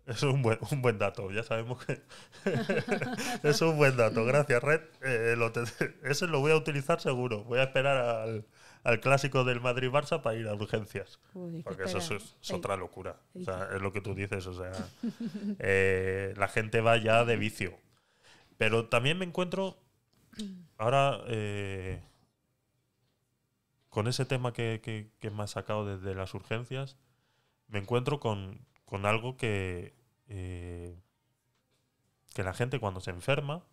S2: Eso es un buen, un buen dato, ya sabemos que... eso es un buen dato, gracias Red. Eh, Ese lo voy a utilizar seguro, voy a esperar al, al clásico del Madrid-Barça para ir a urgencias. porque eso es, otra locura. es lo que tú dices. O sea, eh, la gente va ya de vicio. Pero también me encuentro ahora eh, con ese tema que, me ha sacado desde las urgencias. Me encuentro con, algo que, eh, que la gente cuando se enferma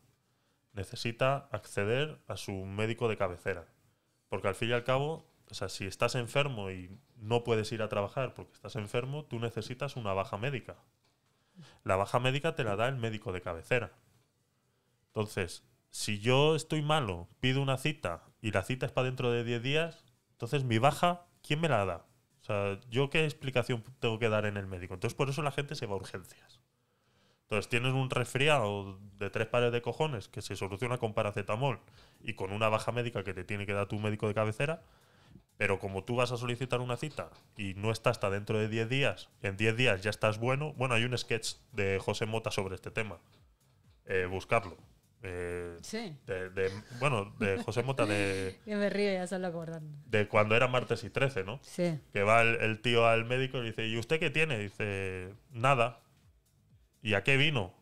S2: necesita acceder a su médico de cabecera. Porque al fin y al cabo, o sea, si estás enfermo y no puedes ir a trabajar porque estás enfermo, tú necesitas una baja médica. La baja médica te la da el médico de cabecera. Entonces, si yo estoy malo, pido una cita y la cita es para dentro de 10 días, entonces mi baja, ¿quién me la da? O sea, ¿yo qué explicación tengo que dar en el médico? Entonces, por eso la gente se va a urgencias. Entonces tienes un resfriado de tres pares de cojones que se soluciona con paracetamol y con una baja médica que te tiene que dar tu médico de cabecera, pero como tú vas a solicitar una cita y no está hasta dentro de 10 días, en 10 días ya estás bueno, bueno, hay un sketch de José Mota sobre este tema, eh, buscarlo. Eh, sí. De, bueno, de José Mota de...
S3: que me río ya se lo acordando.
S2: De cuando era martes y 13, ¿no? Sí. Que va el, tío al médico y dice, ¿y usted qué tiene? dice, nada ¿Y a qué vino?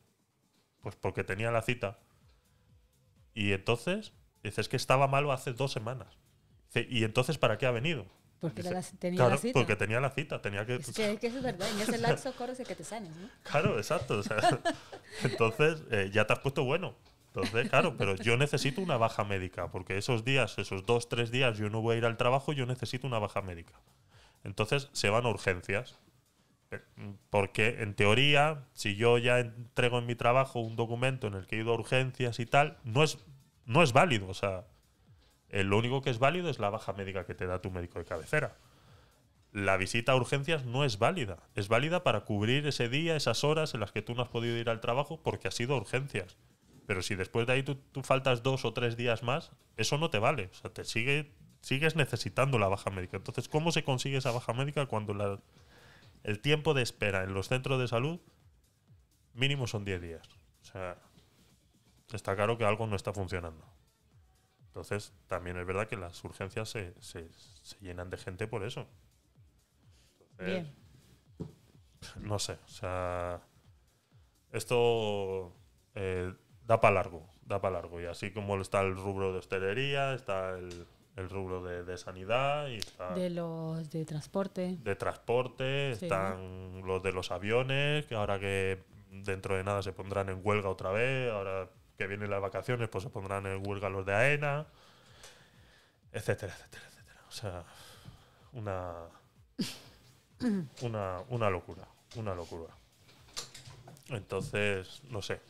S2: Pues porque tenía la cita. Y entonces, dices que estaba malo hace dos semanas. ¿y entonces para qué ha venido?
S3: Porque tenía la cita. Porque
S2: tenía la cita, que... Es
S3: que, es verdad, en ese que te sane.
S2: Claro, exacto. entonces, eh, ya te has puesto bueno. Entonces, claro, pero yo necesito una baja médica, porque esos días, esos dos, tres días, yo no voy a ir al trabajo, yo necesito una baja médica. Entonces se van a urgencias. Porque en teoría, si yo ya entrego en mi trabajo un documento en el que he ido a urgencias y tal, no es, no es válido. O sea, eh, lo único que es válido es la baja médica que te da tu médico de cabecera. La visita a urgencias no es válida. Es válida para cubrir ese día, esas horas en las que tú no has podido ir al trabajo porque has sido urgencias. Pero si después de ahí tú, faltas dos o tres días más, eso no te vale. O sea, te sigue, sigues necesitando la baja médica. Entonces, ¿cómo se consigue esa baja médica cuando la el tiempo de espera en los centros de salud mínimo son 10 días. O sea, está claro que algo no está funcionando. Entonces, también es verdad que las urgencias se, llenan de gente por eso. Bien. No sé, o sea, esto eh, da para largo, da para largo. Y así como está el rubro de hostelería, está el, el rubro de, sanidad y está de
S3: los de transporte
S2: de transporte están los de los aviones que ahora que dentro de nada se pondrán en huelga otra vez ahora que vienen las vacaciones pues se pondrán en huelga los de Aena etcétera etcétera etcétera o sea una una, una locura una locura entonces no sé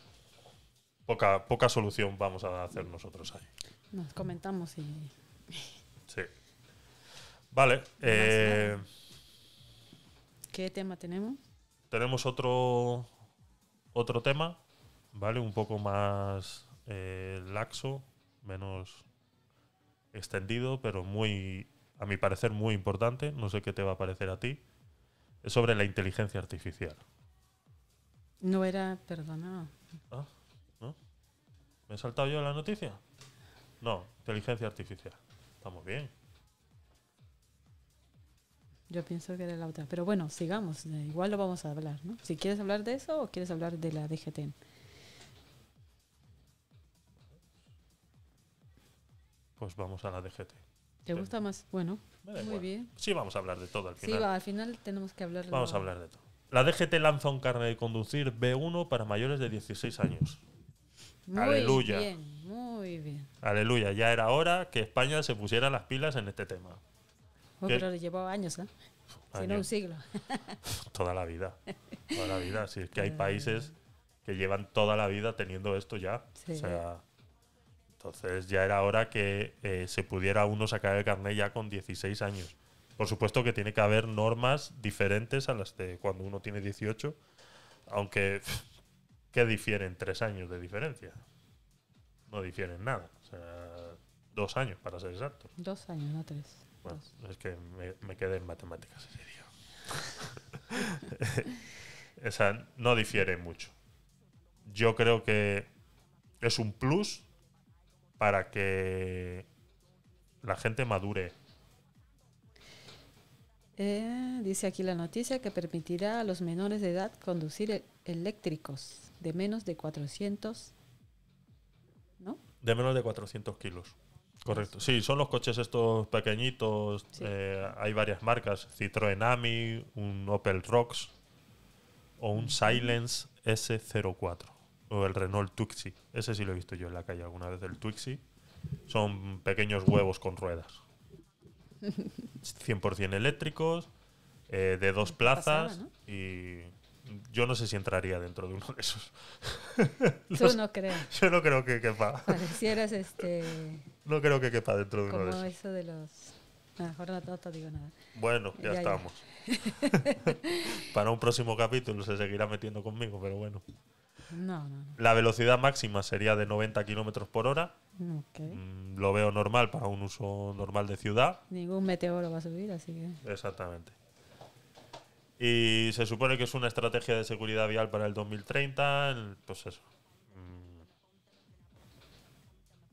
S2: poca poca solución vamos a hacer nosotros ahí
S3: nos comentamos y
S2: Sí. Vale. Eh,
S3: ¿Qué tema tenemos?
S2: Tenemos otro, otro tema, ¿vale? Un poco más eh, laxo, menos extendido, pero muy, a mi parecer, muy importante. No sé qué te va a parecer a ti. Es sobre la inteligencia artificial.
S3: No era, perdona. Ah,
S2: ¿no? ¿Me he saltado yo la noticia? No, inteligencia artificial. Estamos bien.
S3: Yo pienso que era la otra. Pero bueno, sigamos. Eh, igual lo vamos a hablar, ¿no? Si quieres hablar de eso o quieres hablar de la DGT.
S2: Pues vamos a la DGT.
S3: ¿Te gusta más? Bueno, muy bien.
S2: Sí, vamos a hablar de todo al final. Sí, al
S3: final tenemos que hablar Vamos a hablar
S2: de todo. La DGT lanza un carnet de conducir B1 para mayores de 16 años.
S3: Muy Aleluya. Bien, muy bien.
S2: Aleluya. Ya era hora que España se pusiera las pilas en este tema.
S3: pero le llevó años, ¿eh? ¿no? un siglo.
S2: toda la vida. Toda la vida. Si es que hay países que llevan toda la vida teniendo esto ya. entonces ya era hora que eh, se pudiera uno sacar el carnet ya con 16 años. Por supuesto que tiene que haber normas diferentes a las de cuando uno tiene 18, aunque ¿Qué difieren tres años de diferencia? No difieren nada. O sea, dos años, para ser exacto.
S3: Dos años, no tres. Bueno,
S2: es que me, quedé en matemáticas ese serio. o sea, no difiere mucho. Yo creo que es un plus para que la gente madure
S3: eh, dice aquí la noticia que permitirá a los menores de edad conducir eléctricos de menos de 400, ¿no?
S2: De menos de 400 kilos. Correcto. Sí, son los coches estos pequeñitos. Eh, hay varias marcas. Citroën Ami, un Opel Rocks o un Silence S04 o el Renault Twixi. Ese sí lo he visto yo en la calle alguna vez, el Twixi. Son pequeños huevos con ruedas. 100% eléctricos, eh, de dos plazas y yo no sé si entraría dentro de uno de esos. no creo. Yo no creo que quepa.
S3: Parecieras este.
S2: No creo que quepa dentro de uno de esos.
S3: eso de los. Mejor te digo nada. Bueno, ya, estamos.
S2: Para un próximo capítulo se seguirá metiendo conmigo, pero bueno. No, no, La velocidad máxima sería de 90 kilómetros por hora.
S3: Mm,
S2: lo veo normal para un uso normal de ciudad.
S3: Ningún meteoro va a subir, así que.
S2: Exactamente. Y se supone que es una estrategia de seguridad vial para el 2030, pues eso. Mm.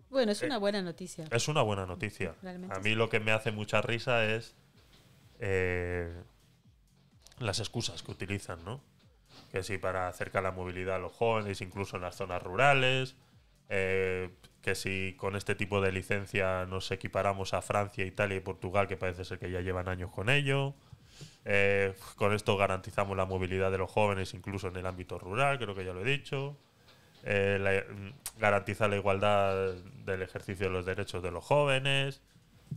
S3: Bueno, es eh, una buena noticia. Es
S2: una buena noticia. a mí lo que me hace mucha risa es eh, las excusas que utilizan, ¿no? Que si para acercar la movilidad a los jóvenes, incluso en las zonas rurales, eh, que si con este tipo de licencia nos equiparamos a Francia, Italia y Portugal, que parece ser que ya llevan años con ello. Eh, con esto garantizamos la movilidad de los jóvenes, incluso en el ámbito rural, creo que ya lo he dicho. garantiza eh, la, mm, la igualdad del ejercicio de los derechos de los jóvenes.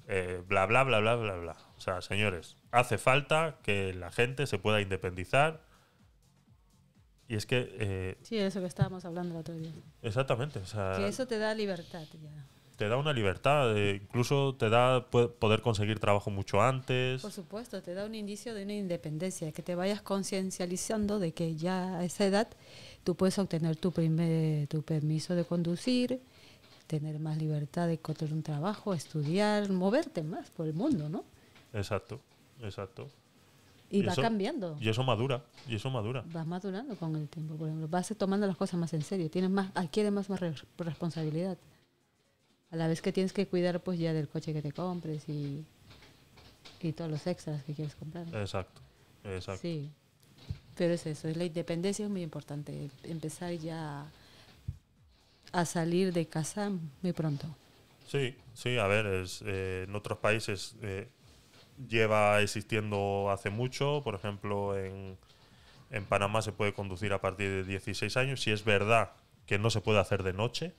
S2: Eh, bla, bla, bla, bla, bla, bla. O sea, señores, hace falta que la gente se pueda independizar. Y es que... Eh,
S3: sí, eso que estábamos hablando el otro día.
S2: Exactamente. O sea, que
S3: eso te da libertad ya
S2: te da una libertad, eh, incluso te da poder conseguir trabajo mucho antes. Por
S3: supuesto, te da un indicio de una independencia, que te vayas conciencializando de que ya a esa edad tú puedes obtener tu, primer, tu permiso de conducir, tener más libertad de encontrar un trabajo, estudiar, moverte más por el mundo, ¿no?
S2: Exacto, exacto.
S3: Y, va cambiando. Y
S2: eso madura, y eso madura.
S3: Vas madurando con el tiempo, por Vas tomando las cosas más en serio, tienes más, adquieres más responsabilidad a la vez que tienes que cuidar pues ya del coche que te compres y, todos los extras que quieres comprar.
S2: Exacto, exacto.
S3: Sí, pero es eso, es la independencia es muy importante, empezar ya a salir de casa muy pronto.
S2: Sí, sí, a ver, eh, en otros países eh, lleva existiendo hace mucho, por ejemplo en, en Panamá se puede conducir a partir de 16 años, si es verdad que no se puede hacer de noche,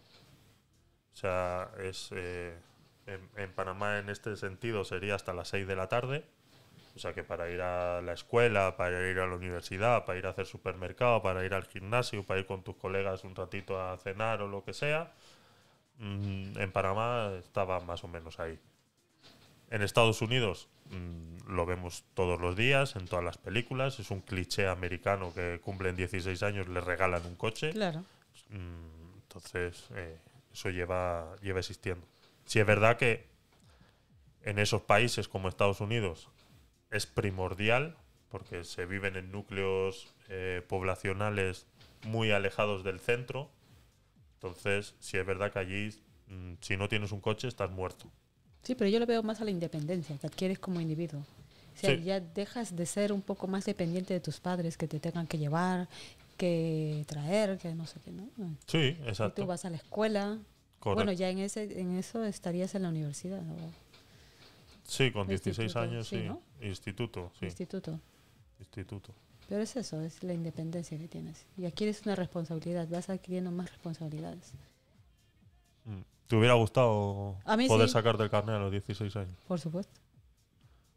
S2: o sea, es, eh, en, Panamá en este sentido sería hasta las 6 de la tarde. O sea que para ir a la escuela, para ir a la universidad, para ir a hacer supermercado, para ir al gimnasio, para ir con tus colegas un ratito a cenar o lo que sea, mm, en Panamá estaba más o menos ahí. En Estados Unidos mm, lo vemos todos los días, en todas las películas. Es un cliché americano que cumplen 16 años, le regalan un coche. Claro. Mm, entonces, eh, eso lleva, lleva existiendo. Si es verdad que en esos países como Estados Unidos es primordial, porque se viven en núcleos eh, poblacionales muy alejados del centro, entonces si es verdad que allí, mm, si no tienes un coche, estás muerto.
S3: Sí, pero yo lo veo más a la independencia que adquieres como individuo. O sea, ya dejas de ser un poco más dependiente de tus padres que te tengan que llevar, que traer, que no sé qué, ¿no? Sí, eh, exacto. tú vas a la escuela. Bueno, ya en, ese, en eso estarías en la universidad,
S2: Sí, con 16 años, sí. Instituto, sí. Instituto. Instituto.
S3: Pero es eso, es la independencia que tienes. Y adquieres una responsabilidad, vas adquiriendo más responsabilidades.
S2: Mm. ¿Te hubiera gustado poder sacarte el carnet a los 16 años? Por supuesto.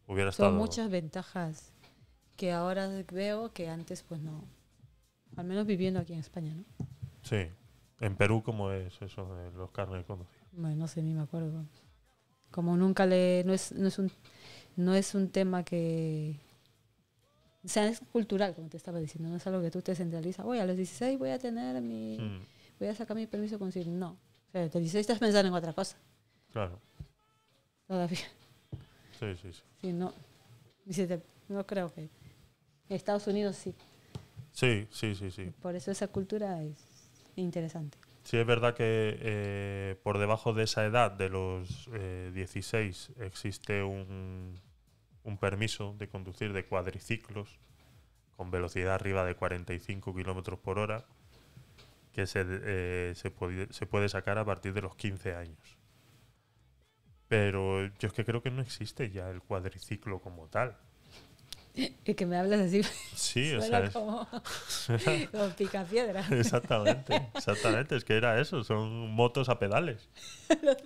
S2: Hubiera Son estado...
S3: muchas ventajas que ahora veo que antes pues no, al menos viviendo aquí en España, ¿no?
S2: Sí. En Perú, ¿cómo es eso de los carnes conducir.
S3: Bueno, no sé, ni me acuerdo. Como nunca le... No es, un, no es un tema que... O sea, es cultural, como te estaba diciendo. No es algo que tú te centralizas. Voy a los 16 voy a tener mi... Hmm. Voy a sacar mi permiso de conducir no. O sea, te 16 estás pensando en otra cosa. Claro. Todavía. Sí, sí, sí. Sí, no. No creo que... Estados Unidos sí.
S2: Sí, sí, sí, sí.
S3: Por eso esa cultura es interesante.
S2: Sí, es verdad que eh, por debajo de esa edad, de los 16, eh, existe un, un, permiso de conducir de cuadriciclos con velocidad arriba de 45 kilómetros por hora que eh, se, puede, se puede sacar a partir de los 15 años. Pero yo es que creo que no existe ya el cuadriciclo como tal
S3: que, que me hablas así. Sí, o sea. Es, como, como piedra. Exactamente, exactamente.
S2: Es que era eso, son motos a pedales.
S3: los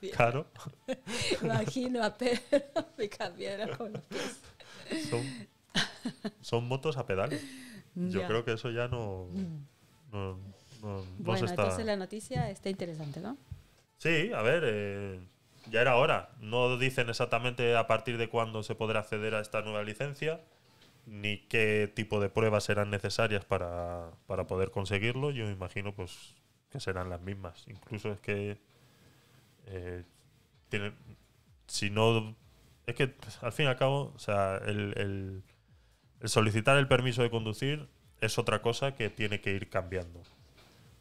S3: piedra. Claro. Imagino a Pedro con
S2: Son, motos a pedales.
S3: Mm, Yo creo que eso ya no.
S2: Mm. no, bueno, entonces
S3: la noticia está interesante, ¿no?
S2: Sí, a ver. Eh, ya era hora. No dicen exactamente a partir de cuándo se podrá acceder a esta nueva licencia, ni qué tipo de pruebas serán necesarias para, poder conseguirlo. Yo me imagino pues, que serán las mismas. Incluso es que. Eh, si no. Es que al fin y al cabo, o sea, el solicitar el permiso de conducir es otra cosa que tiene que ir cambiando.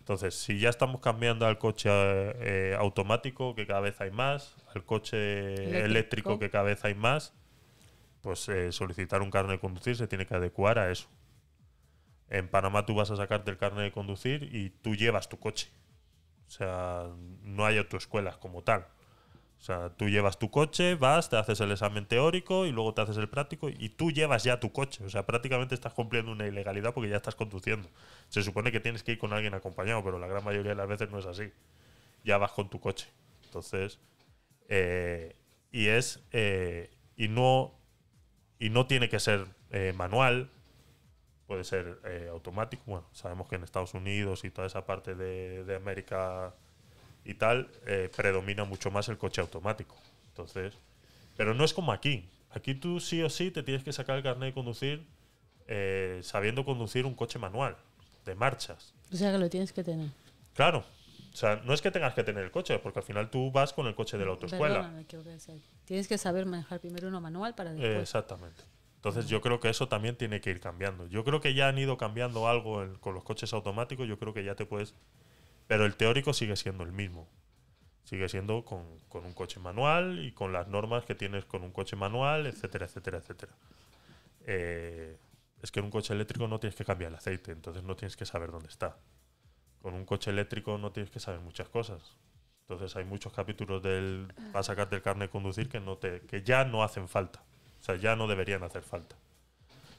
S2: Entonces, si ya estamos cambiando al coche eh, automático, que cada vez hay más, al coche eléctrico, que cada vez hay más, pues eh, solicitar un carnet de conducir se tiene que adecuar a eso. En Panamá tú vas a sacarte el carnet de conducir y tú llevas tu coche. O sea, no hay autoescuelas como tal. O sea, tú llevas tu coche, vas, te haces el examen teórico y luego te haces el práctico y tú llevas ya tu coche. O sea, prácticamente estás cumpliendo una ilegalidad porque ya estás conduciendo. Se supone que tienes que ir con alguien acompañado, pero la gran mayoría de las veces no es así. Ya vas con tu coche. Entonces, eh, y es, eh, y no, y no tiene que ser eh, manual, puede ser automático. Bueno, sabemos que en Estados Unidos y toda esa parte de, de América y tal, eh, predomina mucho más el coche automático. Entonces, pero no es como aquí. Aquí tú sí o sí te tienes que sacar el carnet de conducir eh, sabiendo conducir un coche manual, de marchas.
S3: O sea que lo tienes que tener.
S2: Claro. O sea, no es que tengas que tener el coche, porque al final tú vas con el coche de la autoescuela.
S3: tienes que saber manejar primero uno manual para eh, después.
S2: exactamente. Entonces ah. yo creo que eso también tiene que ir cambiando. Yo creo que ya han ido cambiando algo con los coches automáticos. Yo creo que ya te puedes pero el teórico sigue siendo el mismo. Sigue siendo con, un coche manual y con las normas que tienes con un coche manual, etcétera, etcétera, etcétera. Eh, es que en un coche eléctrico no tienes que cambiar el aceite, entonces no tienes que saber dónde está. Con un coche eléctrico no tienes que saber muchas cosas. Entonces hay muchos capítulos del vas a sacar del carne de conducir que no te que ya no hacen falta. O sea, ya no deberían hacer falta.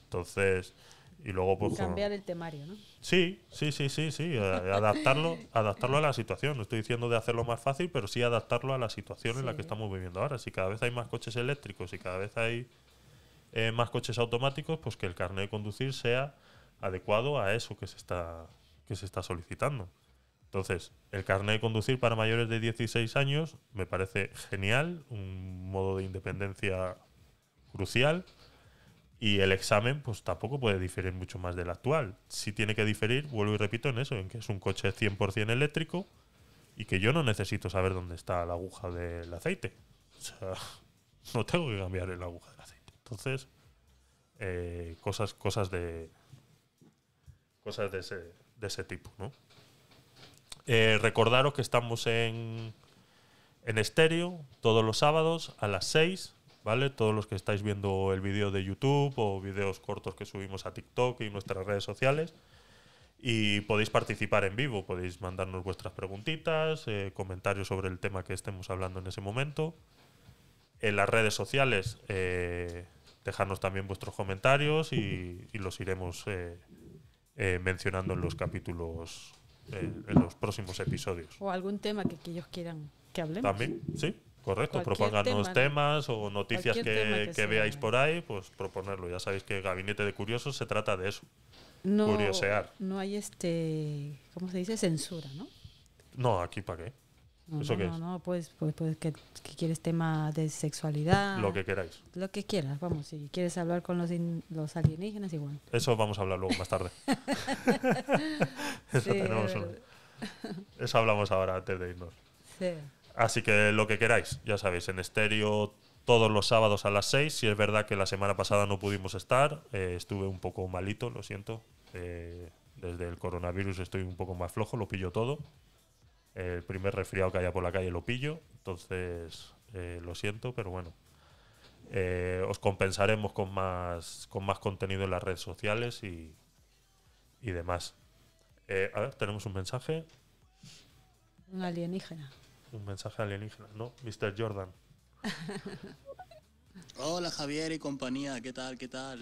S2: Entonces, y luego, pues, Cambiar
S3: el temario, ¿no?
S2: Sí, sí, sí, sí, sí. Adaptarlo, adaptarlo a la situación. No estoy diciendo de hacerlo más fácil, pero sí adaptarlo a la situación en la que estamos viviendo ahora. Si cada vez hay más coches eléctricos y cada vez hay eh, más coches automáticos, pues que el carnet de conducir sea adecuado a eso que se está, que se está solicitando. Entonces, el carnet de conducir para mayores de 16 años me parece genial, un modo de independencia crucial y el examen, pues tampoco puede diferir mucho más del actual. Si tiene que diferir, vuelvo y repito en eso, en que es un coche 100% eléctrico y que yo no necesito saber dónde está la aguja del aceite. O sea, no tengo que cambiar la aguja del aceite. Entonces, eh, cosas, cosas de. Cosas de ese, de ese tipo, eh, recordaros que estamos en, en estéreo todos los sábados a las 6 ¿vale? Todos los que estáis viendo el vídeo de YouTube o vídeos cortos que subimos a TikTok y nuestras redes sociales. Y podéis participar en vivo, podéis mandarnos vuestras preguntitas, eh, comentarios sobre el tema que estemos hablando en ese momento. En las redes sociales, eh, dejarnos también vuestros comentarios y, los iremos eh, eh, mencionando en los capítulos, en los próximos episodios.
S3: O algún tema que ellos quieran que hablemos. También,
S2: sí. Correcto, propongan unos temas o noticias que, veáis por ahí, pues proponerlo. Ya sabéis que Gabinete de Curiosos se trata de eso.
S3: curiosear. No hay este, ¿cómo se dice? Censura, ¿no?
S2: No, aquí para qué.
S3: No, ¿Eso no, qué no, no, pues, pues, pues que, quieres tema de sexualidad. Lo que queráis. Lo que quieras, vamos, si quieres hablar con los, los alienígenas, igual.
S2: Eso vamos a hablar luego, más tarde.
S3: eso tenemos
S2: Eso hablamos ahora antes de irnos. Sí. Así que lo que queráis, ya sabéis, en estéreo todos los sábados a las 6. Si es verdad que la semana pasada no pudimos estar, eh, estuve un poco malito, lo siento. Eh, desde el coronavirus estoy un poco más flojo, lo pillo todo. El primer resfriado que haya por la calle lo pillo, entonces eh, lo siento, pero bueno. os compensaremos con más, con más contenido en las redes sociales y, y demás. a ver, tenemos un mensaje.
S3: Un alienígena
S2: un mensaje alienígena, ¿no? Mr. Jordan.
S6: Hola Javier y compañía, ¿qué tal? ¿Qué tal?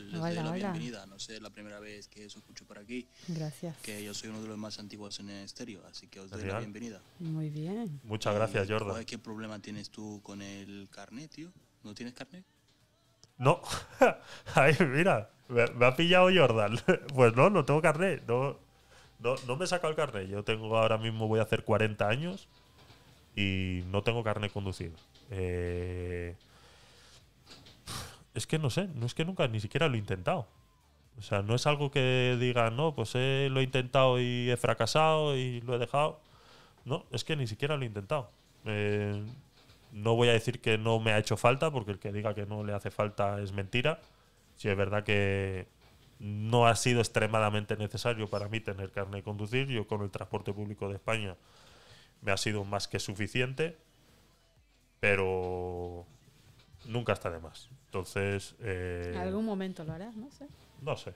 S6: bienvenida. No sé, es la primera vez que os escucho por aquí. Gracias. Que yo soy uno de los más antiguos en el estéreo, así que os doy la bienvenida.
S3: Muy bien.
S2: Muchas eh, gracias, Jordan.
S6: ¿Qué problema tienes tú con el carnet, tío? ¿No tienes carnet?
S2: No. Ay, mira, me, ha pillado Jordan. pues no, no tengo carnet. No, no, no me he sacado el carnet. Yo tengo ahora mismo, voy a hacer 40 años y no tengo carne conducida conducir. Eh, es que no sé, no es que nunca ni siquiera lo he intentado. O sea, no es algo que diga, no, pues eh, lo he intentado y he fracasado y lo he dejado. No, es que ni siquiera lo he intentado. Eh, no voy a decir que no me ha hecho falta, porque el que diga que no le hace falta es mentira. Si es verdad que no ha sido extremadamente necesario para mí tener carne de conducir, yo con el transporte público de España me ha sido más que suficiente, pero nunca está de más. Entonces. en eh, algún
S3: momento lo harás, no sé. No sé.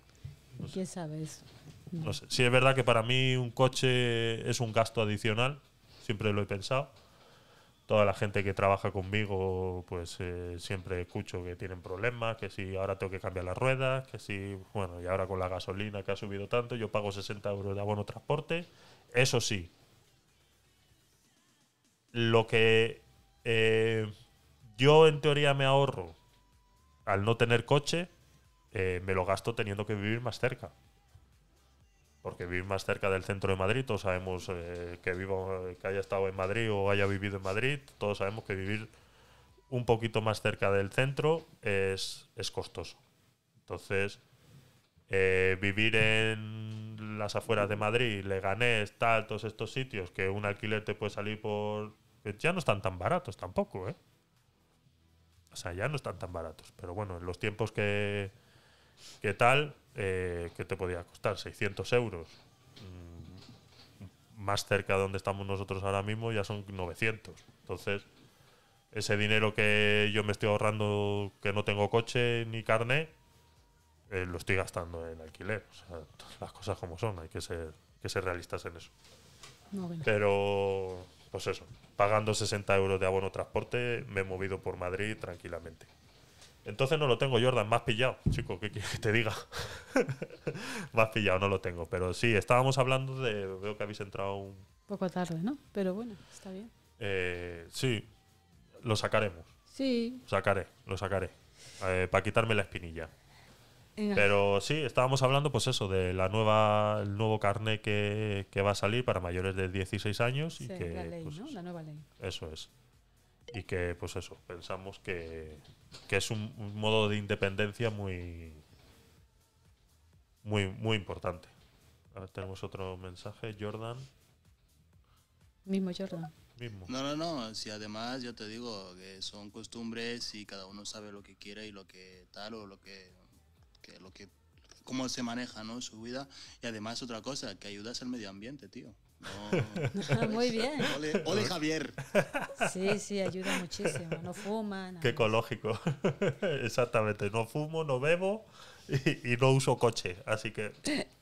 S3: ¿Quién sabe eso?
S2: No. sé. Sí, es verdad que para mí un coche es un gasto adicional, siempre lo he pensado. Toda la gente que trabaja conmigo, pues eh, siempre escucho que tienen problemas, que si ahora tengo que cambiar las ruedas, que si, bueno, y ahora con la gasolina que ha subido tanto, yo pago 60 euros de abono transporte. Eso sí, lo que eh, yo en teoría me ahorro al no tener coche, eh, me lo gasto teniendo que vivir más cerca. Porque vivir más cerca del centro de Madrid, todos sabemos eh, que vivo, que haya estado en Madrid o haya vivido en Madrid, todos sabemos que vivir un poquito más cerca del centro es, es costoso. Entonces, vivir en las afueras de Madrid, Leganés, tal, todos estos sitios, que un alquiler te puede salir por... Eh, ya no están tan baratos tampoco, ¿eh? O sea, ya no están tan baratos. Pero bueno, en los tiempos que, que tal, eh, que te podía costar? 600 euros. Mm, más cerca de donde estamos nosotros ahora mismo ya son 900. Entonces, ese dinero que yo me estoy ahorrando, que no tengo coche ni carne, eh, lo estoy gastando en alquiler. O sea, las cosas como son, hay que ser, realistas en eso. Pero, pues eso, pagando 60 euros de abono transporte, me he movido por Madrid tranquilamente. Entonces no lo tengo, Jordan, más pillado, chico, que te diga? más pillado, no lo tengo. Pero sí, estábamos hablando de. Veo que habéis entrado un.
S3: Poco tarde, ¿no? Pero bueno, está bien.
S2: Eh, sí, lo sacaremos. Sí. Sacaré, lo sacaré. Eh, para quitarme la espinilla. Pero sí, estábamos hablando, pues eso, de la nueva, el nuevo carne que, va a salir para mayores de 16 años. Y que,
S3: pues La nueva ley.
S2: Eso es. Y que, pues eso, pensamos que, que es un, modo de independencia muy, muy, muy importante. tenemos otro mensaje, Jordan.
S3: Mismo Jordan.
S6: No, no, no. Si además, yo te digo que son costumbres y cada uno sabe lo que quiere y lo que tal o lo que lo que cómo se maneja ¿no? su vida y además otra cosa, que ayudas al medio ambiente, tío. Muy pues, bien. Ole, ole, Javier.
S3: Sí, sí, ayuda muchísimo. No fuman. que
S2: ecológico. Exactamente. No fumo, no bebo y, no uso coche. Así que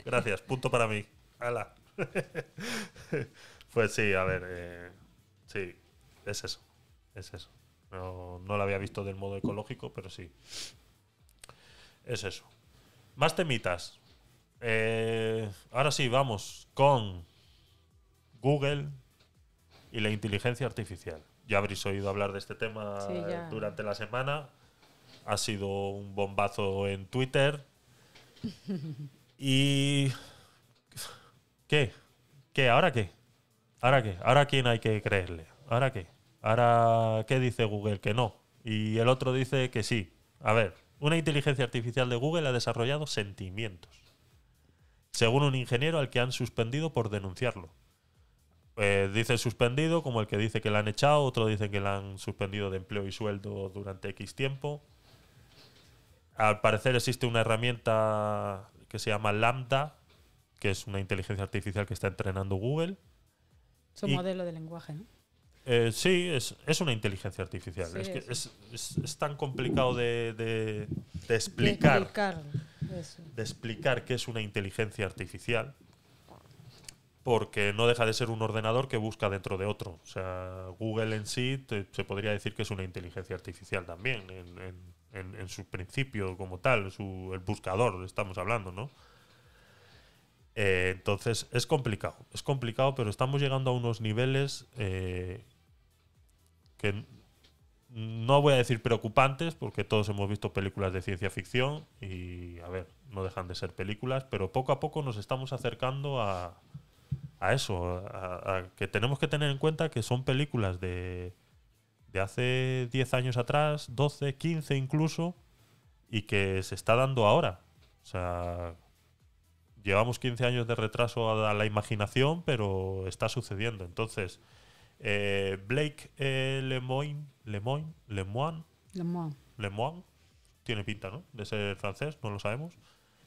S2: gracias. Punto para mí. Hala. Pues sí, a ver. Eh, sí, es eso. Es eso. No, no lo había visto del modo ecológico, pero sí. Es eso. Más temitas. Eh, ahora sí, vamos con Google y la inteligencia artificial. Ya habréis oído hablar de este tema eh, durante la semana. Ha sido un bombazo en Twitter. y... ¿Qué? ¿Qué? ¿Ahora qué? ¿Ahora qué? ¿Ahora quién hay que creerle? ¿Ahora qué? ¿Ahora qué dice Google? Que no. Y el otro dice que sí. A ver, una inteligencia artificial de Google ha desarrollado sentimientos, según un ingeniero al que han suspendido por denunciarlo. Eh, dice suspendido, como el que dice que la han echado, otro dice que la han suspendido de empleo y sueldo durante X tiempo. Al parecer existe una herramienta que se llama Lambda, que es una inteligencia artificial que está entrenando Google.
S3: Su modelo de lenguaje, ¿no?
S2: Eh, sí, es, es, una inteligencia artificial. es, es, tan complicado de, explicar. De explicar, es una inteligencia artificial. Porque no deja de ser un ordenador que busca dentro de otro. O sea, Google en sí se podría decir que es una inteligencia artificial también, en, en, su principio como tal, su, el buscador, estamos hablando, ¿no? Eh, entonces es complicado, es complicado, pero estamos llegando a unos niveles eh, que no voy a decir preocupantes, porque todos hemos visto películas de ciencia ficción y, a ver, no dejan de ser películas, pero poco a poco nos estamos acercando a, eso, a, que tenemos que tener en cuenta que son películas de, de hace 10 años atrás, 12, 15 incluso, y que se está dando ahora. O sea, llevamos 15 años de retraso a la imaginación, pero está sucediendo. Entonces, eh, Blake eh, Lemoyne, Lemoine, tiene pinta, ¿no? De ser francés, no lo sabemos.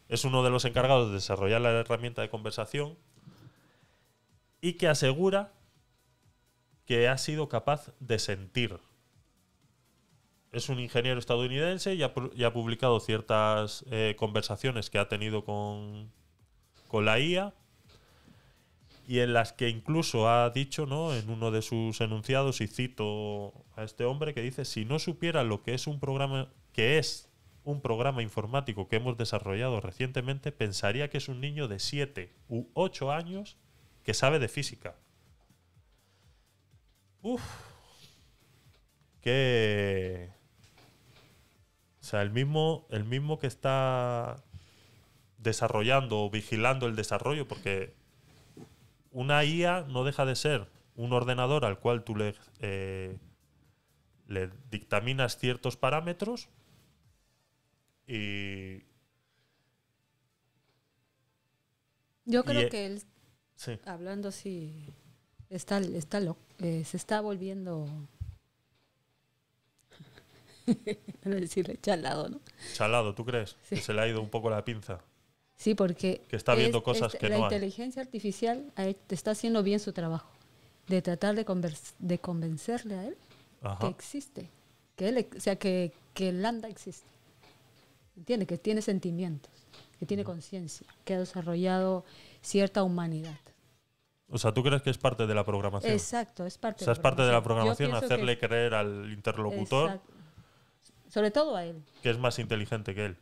S2: Es uno de los encargados de desarrollar la herramienta de conversación y que asegura que ha sido capaz de sentir. Es un ingeniero estadounidense y ha, publicado ciertas eh, conversaciones que ha tenido con, con la IA y en las que incluso ha dicho, ¿no? En uno de sus enunciados, y cito a este hombre que dice, si no supiera lo que es un programa, que es un programa informático que hemos desarrollado recientemente, pensaría que es un niño de 7 u 8 años que sabe de física. Uf. Que... O sea, el mismo, el mismo que está desarrollando o vigilando el desarrollo, porque una IA no deja de ser un ordenador al cual tú le, eh, dictaminas ciertos parámetros y...
S3: Yo creo e- que él, hablando así, está, está lo, eh, se está volviendo... decirle chalado, ¿no?
S2: Chalado, ¿tú crees? Que se le ha ido un poco la pinza.
S3: Sí, porque que está viendo este, este, la inteligencia artificial eh, está haciendo bien su trabajo de tratar de, convencerle a él que existe, que él, o sea que, que Landa existe, entiende que tiene sentimientos, que tiene conciencia, que ha desarrollado cierta humanidad.
S2: O sea, ¿tú crees que es parte de la programación?
S3: Exacto, es parte. O sea, es parte de la programación hacerle
S2: creer al interlocutor.
S3: Sobre todo a él.
S2: Que es más inteligente que él.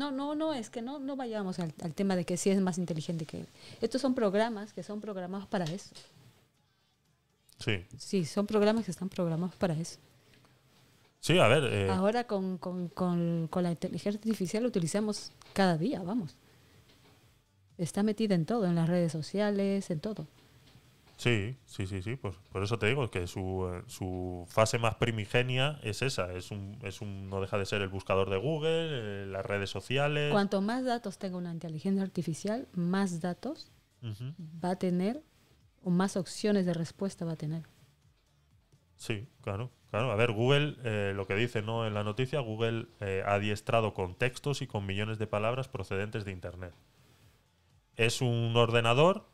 S3: No, no, no, es que no, no vayamos al, tema de que si sí es más inteligente que él. Estos son programas que son programados para eso. Sí. Sí, son programas que están programados para eso.
S2: Sí, a ver. Eh, Ahora
S3: con, con, la inteligencia artificial lo utilizamos cada día, vamos. Está metida en todo, en las redes sociales, en todo.
S2: Sí, sí, sí, sí. Pues, por eso te digo que su, eh, su fase más primigenia es esa. Es un, es un, no deja de ser el buscador de Google, eh, las redes sociales. Cuanto
S3: más datos tenga una inteligencia artificial, más datos
S2: va
S3: a tener o más opciones de respuesta va a tener.
S2: Sí, claro, claro. A ver, Google, eh, lo que dice no en la noticia, Google ha adiestrado con textos y con millones de palabras procedentes de Internet. Es un ordenador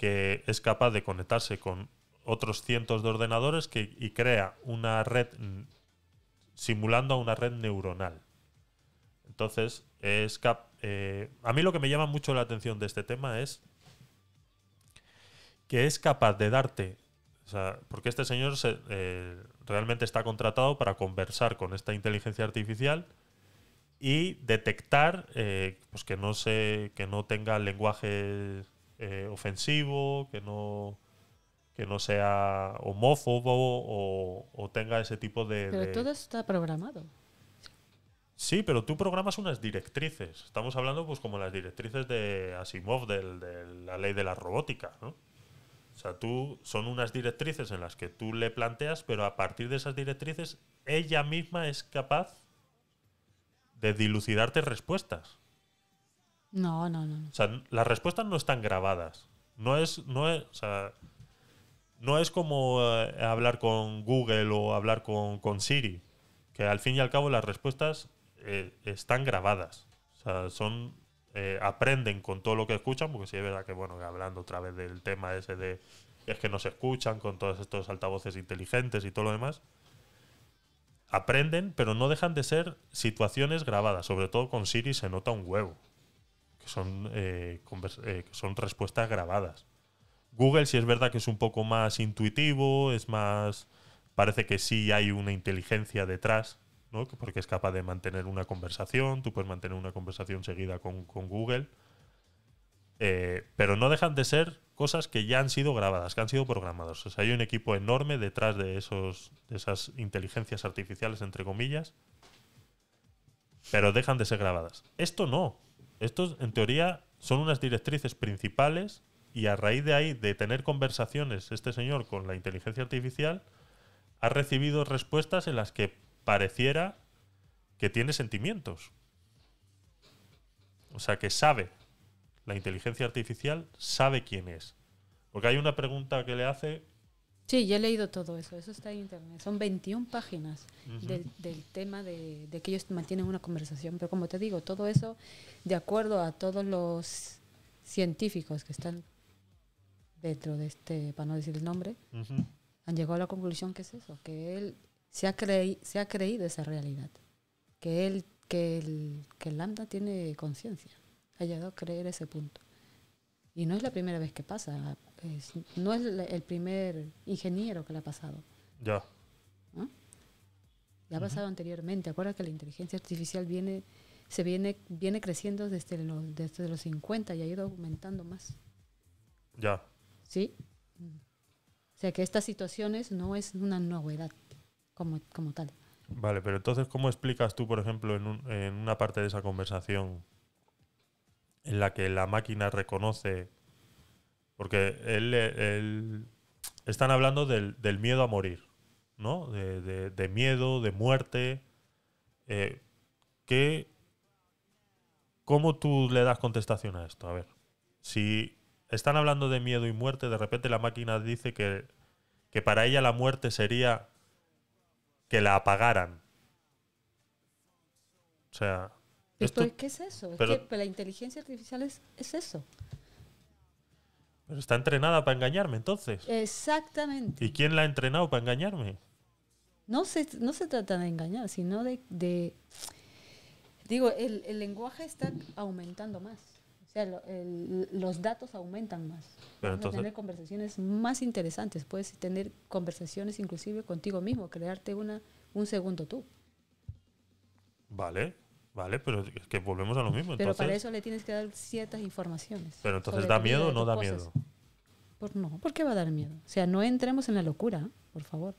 S2: que es capaz de conectarse con otros cientos de ordenadores que, y crea una red simulando a una red neuronal. Entonces, es eh, a mí lo que me llama mucho la atención de este tema es que es capaz de darte, porque este señor eh, realmente está contratado para conversar con esta inteligencia artificial y detectar eh, pues que no que no tenga lenguaje eh, ofensivo, que no, que no sea homófobo o, tenga ese tipo de... Pero todo
S3: está programado.
S2: Sí, pero tú programas unas directrices. Estamos hablando pues como las directrices de Asimov, de la ley de la robótica, O sea, tú son unas directrices en las que tú le planteas, pero a partir de esas directrices ella misma es capaz de dilucidarte respuestas.
S3: No, no, no.
S2: O sea, las respuestas no están grabadas. No es, no es, o sea, no es como eh, hablar con Google o hablar con, Siri, que al fin y al cabo las respuestas eh, están grabadas. O sea, son, eh, aprenden con todo lo que escuchan, porque sí es verdad que, bueno, hablando otra vez del tema ese de es que no se escuchan con todos estos altavoces inteligentes y todo lo demás, aprenden, pero no dejan de ser situaciones grabadas. Sobre todo con Siri se nota un huevo que son, eh, eh, son respuestas grabadas. Google si es verdad que es un poco más intuitivo, es más... Parece que sí hay una inteligencia detrás, ¿no? porque es capaz de mantener una conversación, tú puedes mantener una conversación seguida con, Google, eh, pero no dejan de ser cosas que ya han sido grabadas, que han sido programadas. hay un equipo enorme detrás de, esos, de esas inteligencias artificiales, entre comillas, pero dejan de ser grabadas. Esto no, estos en teoría son unas directrices principales y a raíz de ahí, de tener conversaciones este señor con la inteligencia artificial, ha recibido respuestas en las que pareciera que tiene sentimientos. O sea, que sabe. La inteligencia artificial sabe quién es. Porque hay una pregunta que le hace
S3: Sí, ya he leído todo eso, eso está en internet. Son 21 páginas del, tema de, que ellos mantienen una conversación, pero como te digo, todo eso de acuerdo a todos los científicos que están dentro de este, para no decir el nombre, han llegado a la conclusión que es eso, que él se ha, creí, se creído esa realidad, que él, el, que el lambda tiene conciencia, ha llegado a creer ese punto. Y no es la primera vez que pasa, no es el primer ingeniero que le ha pasado. Ya. Ya ¿Ah? ha pasado anteriormente. Acuerda que la inteligencia artificial viene, se viene, viene creciendo desde los, desde los 50 y ha ido aumentando más. Ya. ¿Sí? O sea que estas situaciones no es una novedad como, como tal.
S2: Vale, pero entonces, ¿cómo explicas tú, por ejemplo, en, en una parte de esa conversación en la que la máquina reconoce porque él, están hablando del, miedo a morir, ¿no? De, miedo, de muerte. Eh, ¿qué, ¿Cómo tú le das contestación a esto? A ver, si están hablando de miedo y muerte, de repente la máquina dice que, para ella la muerte sería que la apagaran. O sea...
S3: Esto, qué es eso? la inteligencia artificial es, es eso
S2: está entrenada para engañarme entonces.
S3: Exactamente.
S2: ¿Y quién la ha entrenado para engañarme?
S3: No se, trata de engañar, sino de... digo, el, lenguaje está aumentando más. O sea, los datos aumentan más. Pero entonces, tener conversaciones más interesantes. Puedes tener conversaciones inclusive contigo mismo, crearte una, un segundo tú.
S2: Vale. Vale, pero es que volvemos a lo mismo. Pero para eso
S3: le tienes que dar ciertas informaciones. Pero entonces, ¿da miedo o no da miedo? Por, no, ¿por qué va a dar miedo? O sea, no entremos en la locura, por favor.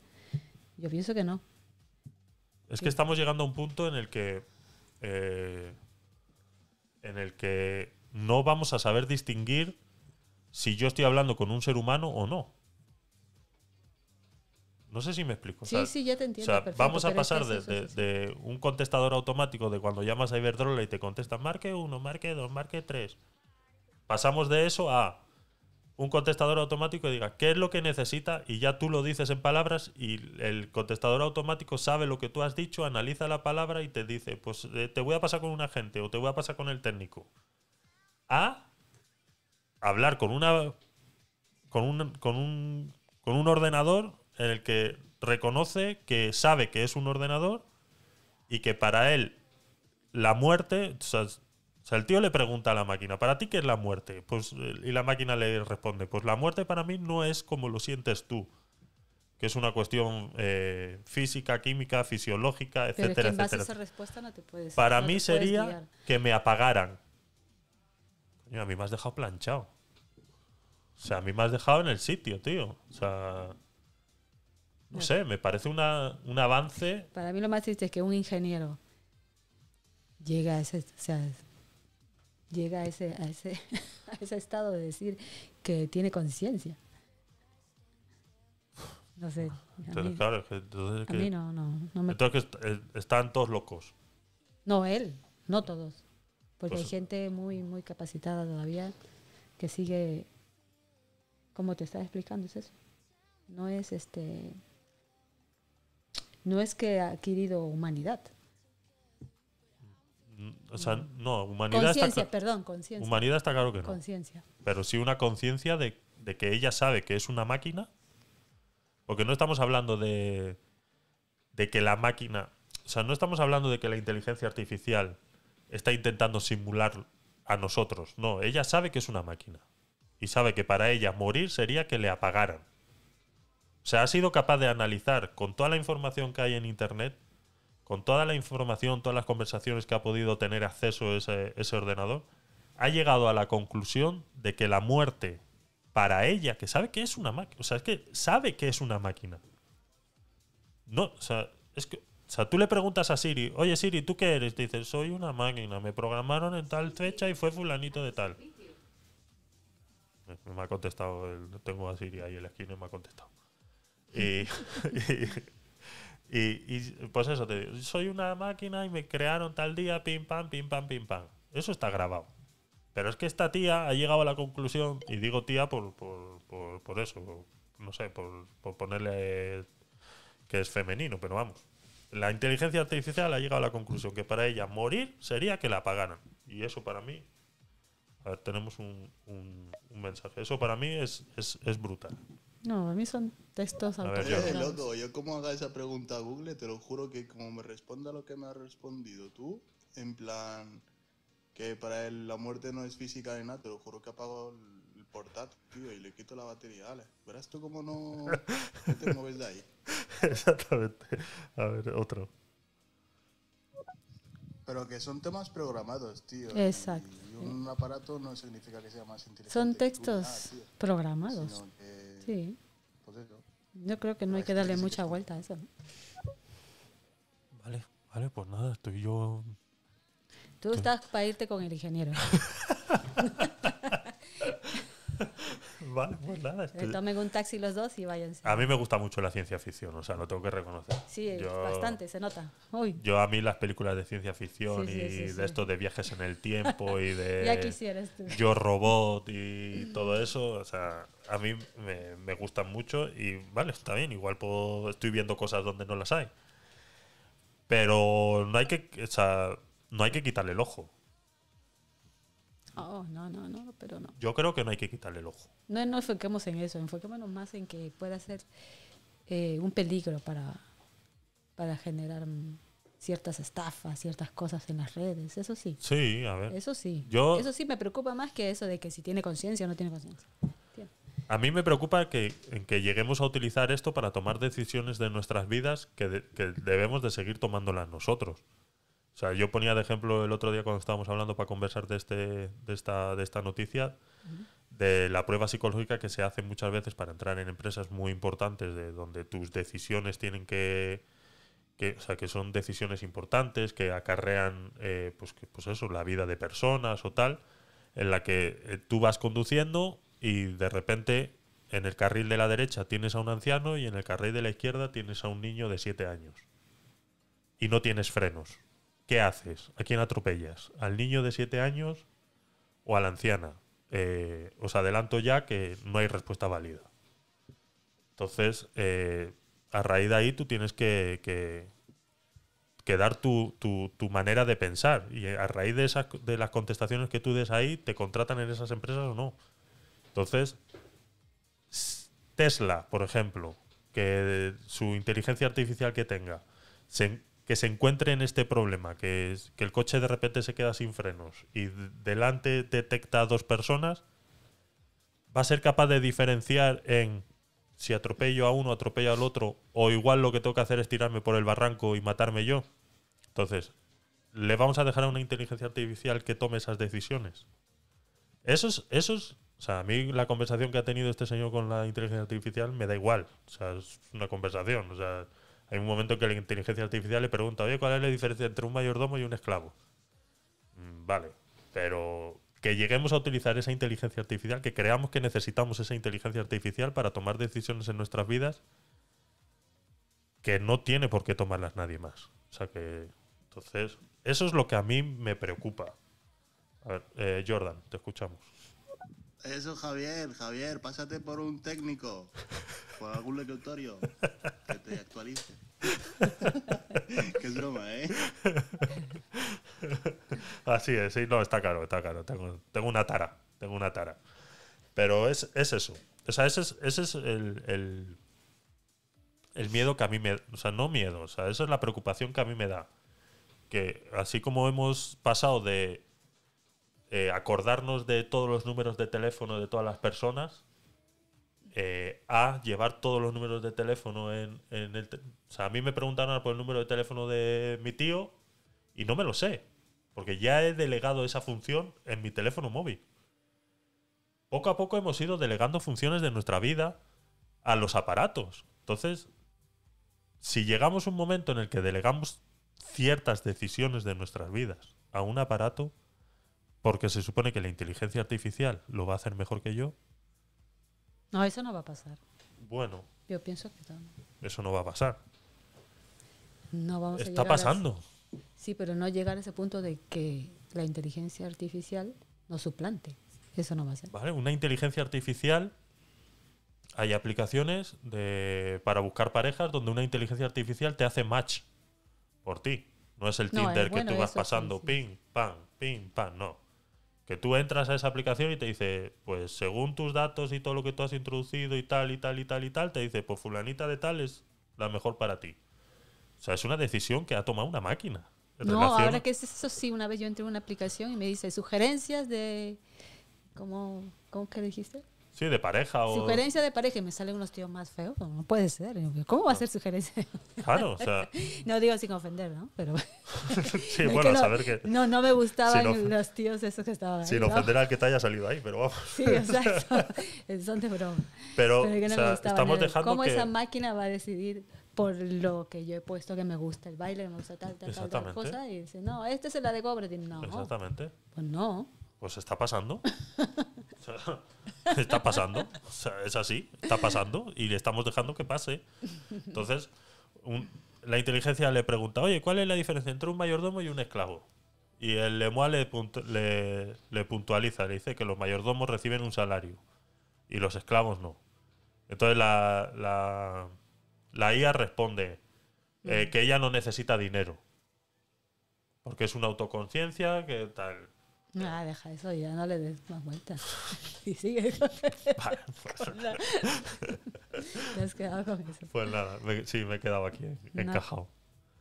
S3: Yo pienso que no.
S2: Es que estamos llegando a un punto en el que. Eh, en el que no vamos a saber distinguir si yo estoy hablando con un ser humano o no. No sé si me explico. Sí, sí, ya te entiendo. vamos a pasar de, un contestador automático de cuando llamas a Iberdrola y te contesta marque uno, marque dos, marque tres. Pasamos de eso a un contestador automático que diga qué es lo que necesita y ya tú lo dices en palabras y el contestador automático sabe lo que tú has dicho, analiza la palabra y te dice, pues eh, te voy a pasar con un agente o te voy a pasar con el técnico. A hablar con una con un, con un, con un ordenador en el que reconoce que sabe que es un ordenador y que para él la muerte, o sea, el tío le pregunta a la máquina, ¿para ti qué es la muerte? Pues, eh, y la máquina le responde, pues la muerte para mí no es como lo sientes tú, que es una cuestión eh, física, química, fisiológica, etc. etcétera,
S3: etcétera. para mí sería
S2: que me apagaran. Coño, a mí me has dejado planchado. O sea, a mí me has dejado en el sitio, tío. O sea, no sé, me parece una, un avance.
S3: Para mí lo más triste es que un ingeniero llega a ese, llega a ese, a ese, estado de decir que tiene conciencia. No sé. Entonces, claro, a mí no, no, me...
S2: Entonces eh, están todos locos.
S3: No, él, no todos. Porque hay pues, gente muy, muy capacitada todavía que sigue, como te estaba explicando, es eso. No es este no es que ha adquirido humanidad.
S2: O sea, no, humanidad. perdón, conciencia. Humanidad está claro que no. Pero sí una conciencia de, que ella sabe que es una máquina. Porque no estamos hablando de que la máquina. O sea, no estamos hablando de que la inteligencia artificial está intentando simular a nosotros. No, ella sabe que es una máquina. Y sabe que para ella morir sería que le apagaran. O sea, ha sido capaz de analizar con toda la información que hay en Internet, con toda la información, todas las conversaciones que ha podido tener acceso ese, ese ordenador, ha llegado a la conclusión de que la muerte para ella, que sabe que es una máquina, o sea, es que sabe que es una máquina. No, o sea, es que, sea, tú le preguntas a Siri, oye Siri, ¿tú qué eres? Te dice, soy una máquina, me programaron en tal fecha y fue fulanito de tal. Me ha contestado, tengo a Siri ahí en la esquina y me ha contestado. Eh, y, pues eso, te digo, soy una máquina y me crearon tal día, pim, pam, pim, pam, pim, pam. Eso está grabado. Pero es que esta tía ha llegado a la conclusión, y digo tía por, por, por, eso, no sé, por, ponerle que es femenino, pero vamos. La inteligencia artificial ha llegado a la conclusión que para ella morir sería que la apagaran. Y eso para mí, tenemos un, mensaje, eso para mí es brutal.
S3: No, a mí son textos al ver, yo. loco,
S2: yo
S6: como haga esa pregunta a Google, te lo juro que como me responda lo que me has respondido tú, en plan que para él la muerte no es física ni nada, te lo juro que apago el portátil, tío, y le quito la batería, Vale, Verás tú cómo no, te mueves de ahí.
S2: Exactamente. A ver, otro.
S6: Pero que son temas programados, tío. Exacto. Y un aparato no significa que sea más inteligente. Son textos
S3: programados. Sí. Yo creo que no hay que darle mucha vuelta a eso.
S2: Vale, vale, pues nada, estoy yo.
S3: Tú estás para irte con el ingeniero. vale, pues nada. Tomen un taxi los dos y váyanse.
S2: A mí me gusta mucho la ciencia ficción, o sea, lo tengo que reconocer. Sí, bastante, se nota. Yo a mí las películas de ciencia ficción y de esto de viajes en el tiempo y de... Yo robot y todo eso, o sea, a mí me, me gustan mucho y vale, está bien, igual puedo, estoy viendo cosas donde no las hay. Pero no hay que, o sea, no hay que quitarle el ojo. Yo creo que no hay que quitarle
S3: el ojo. No nos enfoquemos en eso, enfoquémonos más en que pueda ser eh, un peligro para, para generar ciertas estafas, ciertas cosas en las redes, eso sí.
S2: Sí, Eso sí. eso sí
S3: me preocupa más que eso de que si tiene conciencia o no tiene conciencia.
S2: A mí me preocupa que, lleguemos a utilizar esto para tomar decisiones de nuestras vidas que, que debemos de seguir tomándolas nosotros. O sea, yo ponía de ejemplo el otro día cuando estábamos hablando para conversar de, este, de, esta, de esta noticia, de la prueba psicológica que se hace muchas veces para entrar en empresas muy importantes, de donde tus decisiones tienen que, o sea, que son decisiones importantes, que acarrean, eh, pues, que, pues eso, la vida de personas o tal, en la que eh, tú vas conduciendo y de repente en el carril de la derecha tienes a un anciano y en el carril de la izquierda tienes a un niño de 7 años. Y no tienes frenos. ¿qué haces? ¿A quién atropellas? ¿Al niño de 7 años o a la anciana? Eh, os adelanto ya que no hay respuesta válida. Entonces, eh, a raíz de ahí tú tienes que, dar tu, manera de pensar. Y a raíz de, de las contestaciones que tú des ahí, te contratan en esas empresas o no. Entonces, Tesla, por ejemplo, que su inteligencia artificial que tenga, se, que se encuentre en este problema, que, es, que el coche de repente se queda sin frenos y delante detecta a dos personas, va a ser capaz de diferenciar en si atropello a uno, atropello al otro, o igual lo que tengo que hacer es tirarme por el barranco y matarme yo. Entonces, le vamos a dejar a una inteligencia artificial que tome esas decisiones. Eso es, eso es, o sea, a mí la conversación que ha tenido este señor con la inteligencia artificial me da igual. O sea, es una conversación. O sea, hay un momento que la inteligencia artificial le pregunta, oye, ¿cuál es la diferencia entre un mayordomo y un esclavo? Mm, vale, pero que lleguemos a utilizar esa inteligencia artificial, que creamos que necesitamos esa inteligencia artificial para tomar decisiones en nuestras vidas que no tiene por qué tomarlas nadie más. O sea que, entonces, eso es lo que a mí me preocupa. A ver, eh, Jordan, te escuchamos.
S6: Eso, Javier, Javier, pásate por un técnico, por algún lectorio, que te actualice. Qué broma, ¿eh?
S2: Así es, sí, no, está caro, está caro. Tengo, una tara, tengo una tara. Pero es, eso. O sea, ese es, el, el, miedo que a mí me... O sea, no miedo, o sea, eso es la preocupación que a mí me da. Que así como hemos pasado de eh, acordarnos de todos los números de teléfono de todas las personas eh, a llevar todos los números de teléfono en, en el... o sea, a mí me preguntaron por el número de teléfono de mi tío y no me lo sé, porque ya he delegado esa función en mi teléfono móvil. Poco a poco hemos ido delegando funciones de nuestra vida a los aparatos. Entonces, si llegamos a un momento en el que delegamos ciertas decisiones de nuestras vidas a un aparato, porque se supone que la inteligencia artificial lo va a hacer mejor que yo.
S3: No, eso no va a pasar. Bueno. Yo pienso que no.
S2: Eso no va a pasar.
S3: No vamos Está a pasando. sí, pero no llegar a ese punto de que la inteligencia artificial nos suplante. Eso no va a ser.
S2: Vale, una inteligencia artificial. Hay aplicaciones de, para buscar parejas donde una inteligencia artificial te hace match por ti. No es el Tinder eh, que tú vas pasando ping, ping, pam, pam, no. Que tú entras a esa aplicación y te dice, pues según tus datos y todo lo que tú has introducido y tal y tal y tal y tal, te dice, pues fulanita de tal es la mejor para ti. O sea, es una decisión que ha tomado una máquina. No, ahora
S3: que es eso sí, una vez yo entré en una aplicación y me dice sugerencias de... ¿Cómo, cómo que dijiste?
S2: Sí, de pareja o... Sugerencia
S3: de pareja y me salen unos tíos más feos. No puede ser. ¿Cómo va a ser sugerencia? Claro, o sea... No digo sin ofender, ¿no? Pero... sí, bueno, saber que... No, no me gustaban los tíos esos que estaban ahí. Sin ofender
S2: al que te haya salido ahí, pero vamos. sí, exacto.
S3: Son de broma. Pero, estamos dejando ¿Cómo esa máquina va a decidir por lo que yo he puesto que me gusta el baile, me gusta tal, tal, cosa? Y dice, no, este es el de cobre. no.
S2: Exactamente. Pues no pues está pasando. está pasando. es así, está pasando y le estamos dejando que pase. Entonces, la inteligencia le pregunta, oye, ¿cuál es la diferencia entre un mayordomo y un esclavo? Y el Lemois le, puntualiza, le dice que los mayordomos reciben un salario y los esclavos no. Entonces la, IA responde eh, mm. que ella no necesita dinero, porque es una autoconciencia, que tal.
S3: No, ah, deja eso, ya no le des más vueltas. Y sigue Te has quedado con eso.
S2: Pues nada, sí, me he quedado aquí encajado.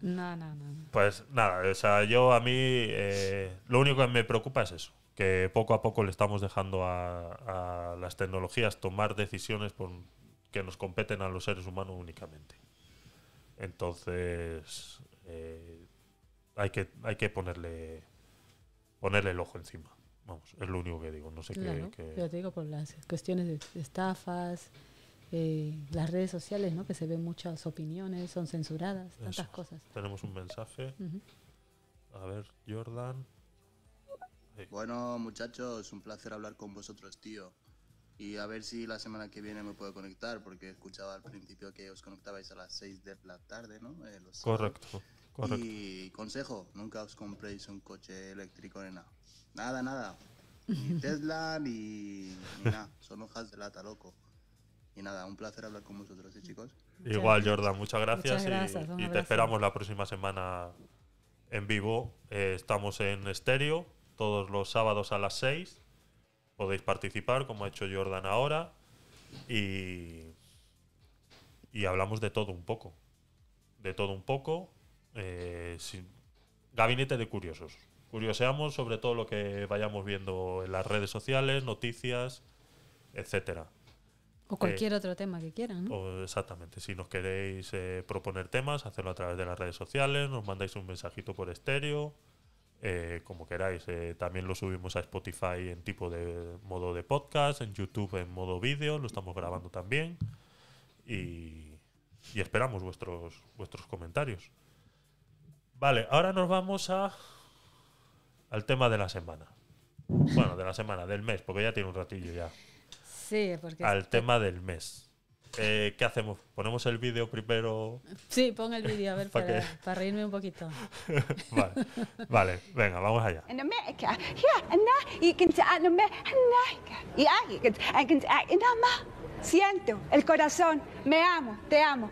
S4: No, no, no,
S2: Pues nada, o sea, yo a mí eh, lo único que me preocupa es eso, que poco a poco le estamos dejando a, las tecnologías tomar decisiones por, que nos competen a los seres humanos únicamente. Entonces, eh, hay, que, hay que ponerle ponerle el ojo encima. Vamos, es lo único que digo. No sé qué, Yo
S3: te digo por las cuestiones de estafas, eh, las redes sociales, ¿no? Que se ven muchas opiniones, son censuradas, tantas cosas.
S2: Tenemos un mensaje. A ver, Jordan.
S6: Bueno, muchachos, un placer hablar con vosotros, tío. Y a ver si la semana que viene me puedo conectar, porque escuchaba al principio que os conectabais a las 6 de la tarde, ¿no? Eh, Correcto. Y consejo, nunca os compréis un coche eléctrico ni nada. Nada, nada. Ni Tesla, ni, nada. Son hojas de lata, loco. Y nada, un placer hablar con vosotros, ¿eh, chicos?
S2: Igual, Jordan, muchas gracias. y, te esperamos la próxima semana en vivo. Eh, estamos en estéreo todos los sábados a las 6. Podéis participar, como ha hecho Jordan ahora. Y, y hablamos de todo un poco. De todo un poco. Eh, gabinete de curiosos. Curioseamos sobre todo lo que vayamos viendo en las redes sociales, noticias, etcétera.
S3: O cualquier eh, otro tema que quieran.
S2: exactamente. Si nos queréis eh, proponer temas, hacerlo a través de las redes sociales, nos mandáis un mensajito por estéreo, como queráis. también lo subimos a Spotify en tipo de modo de podcast, en YouTube en modo vídeo, lo estamos grabando también. Y, y esperamos vuestros, vuestros comentarios. Vale, ahora nos vamos a al tema de la semana. Bueno, de la semana, del mes, porque ya tiene un ratillo ya. Sí, porque... Al tema del mes. Eh, ¿Qué hacemos? ¿Ponemos el vídeo primero? Sí, pon el vídeo, a ver, para,
S3: para, reírme un poquito. vale,
S2: vale, venga, vamos
S3: allá siento el corazón, me amo, te amo.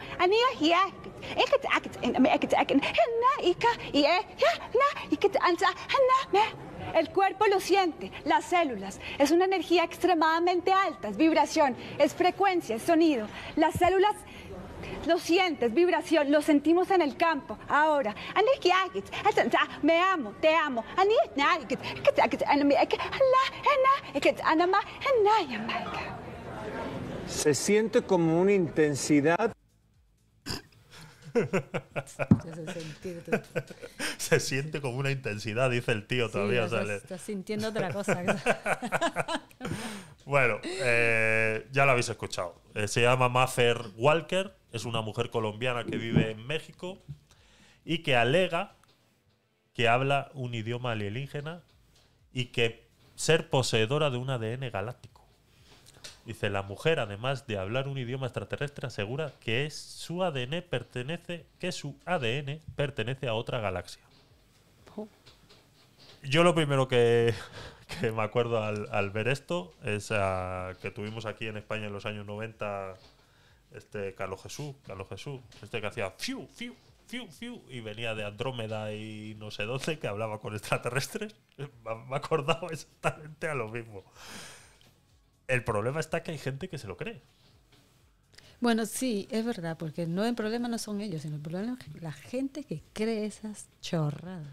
S3: El cuerpo lo siente, las células. Es una energía extremadamente alta, es vibración, es frecuencia, es sonido. Las células lo sientes, vibración, lo sentimos en el campo, ahora. Me amo, te amo.
S1: Se siente como una intensidad.
S2: Se siente como una intensidad, dice el tío todavía. Estás sintiendo
S4: otra cosa.
S2: bueno, eh, ya lo habéis escuchado. Eh, se llama Maffer Walker, es una mujer colombiana que vive en México y que alega que habla un idioma alienígena y que ser poseedora de un ADN galáctico. Dice, la mujer, además de hablar un idioma extraterrestre, asegura que es su ADN pertenece, que su ADN pertenece a otra galaxia. Oh. Yo lo primero que, me acuerdo al, ver esto es que tuvimos aquí en España en los años 90 este Carlos Jesús, Carlos Jesús, este que hacía fiu, fiu, fiu, fiu, y venía de Andrómeda y no sé dónde, que hablaba con extraterrestres. Me acordaba exactamente a lo mismo. El problema está que hay gente que se lo cree.
S3: Bueno, sí, es verdad, porque no el problema no son ellos, sino el problema la gente que cree esas chorradas.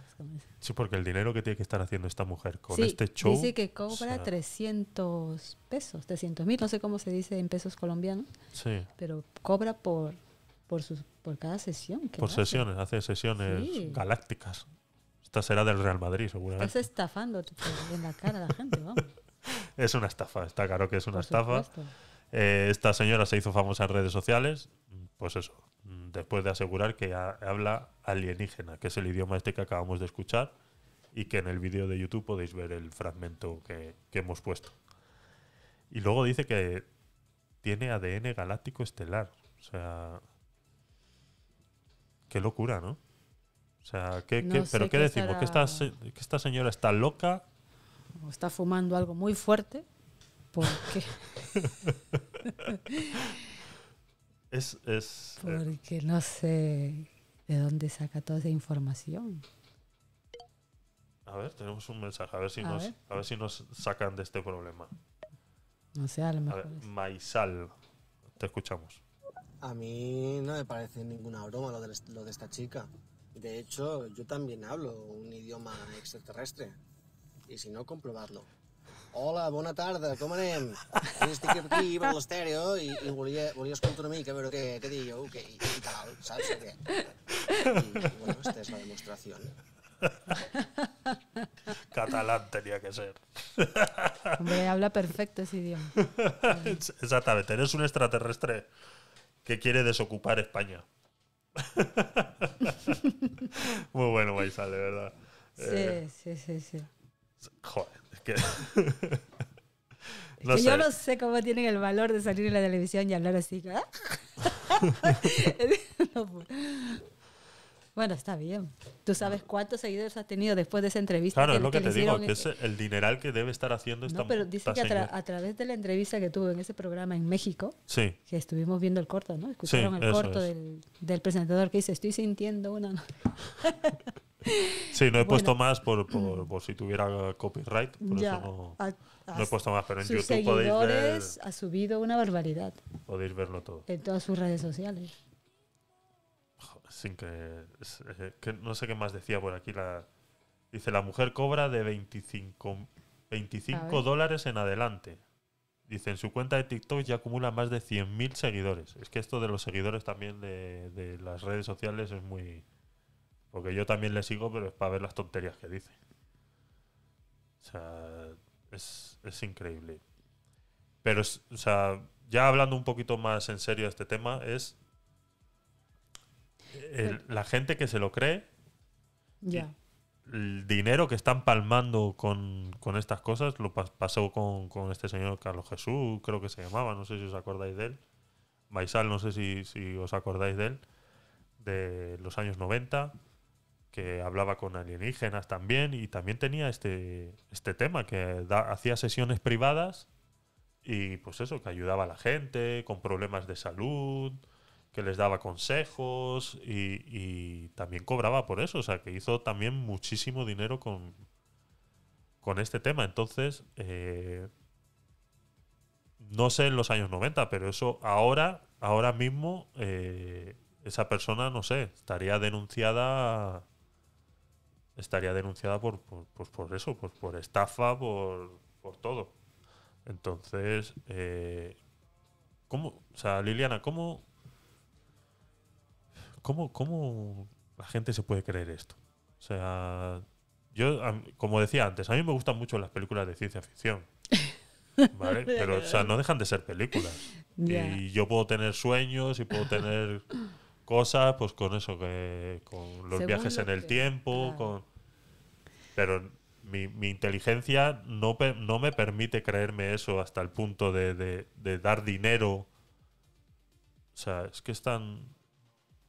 S2: Sí, porque el dinero que tiene que estar haciendo esta mujer con este show. Dice que cobra
S3: 300 pesos, 300 mil, no sé cómo se dice en pesos colombianos. Pero cobra por, por, sus, por cada sesión. por sesiones,
S2: hace sesiones galácticas. Esta será del Real Madrid, seguramente.
S3: Estás estafando en la cara a la gente, vamos
S2: es una estafa, está claro que es una estafa. Eh, esta señora se hizo famosa en redes sociales, pues eso, después de asegurar que habla alienígena, que es el idioma este que acabamos de escuchar y que en el vídeo de YouTube podéis ver el fragmento que, hemos puesto. Y luego dice que tiene ADN galáctico estelar. O sea, qué locura, ¿no? O sea, ¿qué, pero qué, decimos? ¿Que, esta, ¿Que esta señora está loca?
S3: o está fumando algo muy fuerte, porque...
S2: es, es...
S3: Eh, porque no sé de dónde saca toda esa información.
S2: A ver, tenemos un mensaje, a ver si, nos, si nos sacan de este problema. No sé, a lo mejor. Maizal, te escuchamos.
S1: A mí no me parece ninguna broma lo de esta chica. De hecho, yo también hablo un idioma extraterrestre. Y si no, comprobadlo. Hola, buena tarde, ¿cómo anem? Estic aquí per l'estèreo i, i volia, volia escoltar una mica, a veure què, què que, i, tal, bueno, esta es la demostración.
S3: Catalán tenía que ser. Hombre, habla perfecto ese idioma.
S2: Exactamente, eres un extraterrestre que quiere desocupar España. Muy bueno, Maizal, de verdad. Sí, eh, sí, sí, sí que. Yo no
S3: sé cómo tienen el valor de salir en la televisión y hablar así. ¿ah? Pues. Bueno, está bien. ¿Tú sabes cuántos seguidores has tenido después de esa entrevista? Claro, es lo que, te digo, que es
S2: el dineral que debe estar haciendo esta No, pero dice que a,
S3: través de la entrevista que tuvo en ese programa en México, sí. que estuvimos viendo el corto, ¿no? Escucharon el corto del, del, presentador que dice, estoy sintiendo una... Sí, no he puesto
S2: más por, si tuviera copyright, no, he puesto más, pero en YouTube podéis
S3: Ha subido una barbaridad.
S2: Podéis verlo todo.
S3: En todas sus redes sociales.
S2: sin eh, que, No sé qué más decía por aquí. La, dice: La mujer cobra de 25, dólares en adelante. Dice, en su cuenta de TikTok ya acumula más de 100.000 seguidores. Es que esto de los seguidores también de las redes sociales es muy, porque yo también le sigo, pero es para ver las tonterías que dice. O sea, es, increíble. Pero, o sea, ya hablando un poquito más en serio de este tema, es la gente que se lo cree. Ya. El dinero que están palmando con, estas cosas, lo pasó con, este señor Carlos Jesús, creo que se llamaba, no sé si os acordáis de él. Maisal, no sé si, si os acordáis de él, de los años 90 que hablaba con alienígenas también y también tenía este, este tema, que hacía sesiones privadas y pues eso, que ayudaba a la gente con problemas de salud, que les daba consejos y, también cobraba por eso, o sea, que hizo también muchísimo dinero con, con este tema. Entonces, eh, no sé en los años 90, pero eso ahora, ahora mismo, eh, esa persona, no sé, estaría denunciada estaría denunciada por, por, pues, por eso, por, pues, por estafa, por, todo. Entonces, eh, ¿cómo? O sea, Liliana, ¿cómo, cómo, cómo la gente se puede creer esto? O sea, yo, como decía antes, a mí me gustan mucho las películas de ciencia ficción.
S4: Pero, o sea, no
S2: dejan de ser películas. Y yo puedo tener sueños y puedo tener cosas, pues con eso, que, con los viajes en el tiempo, con... Pero mi, mi inteligencia no, no, me permite creerme eso hasta el punto de, de, de, dar dinero. O sea, es que es tan...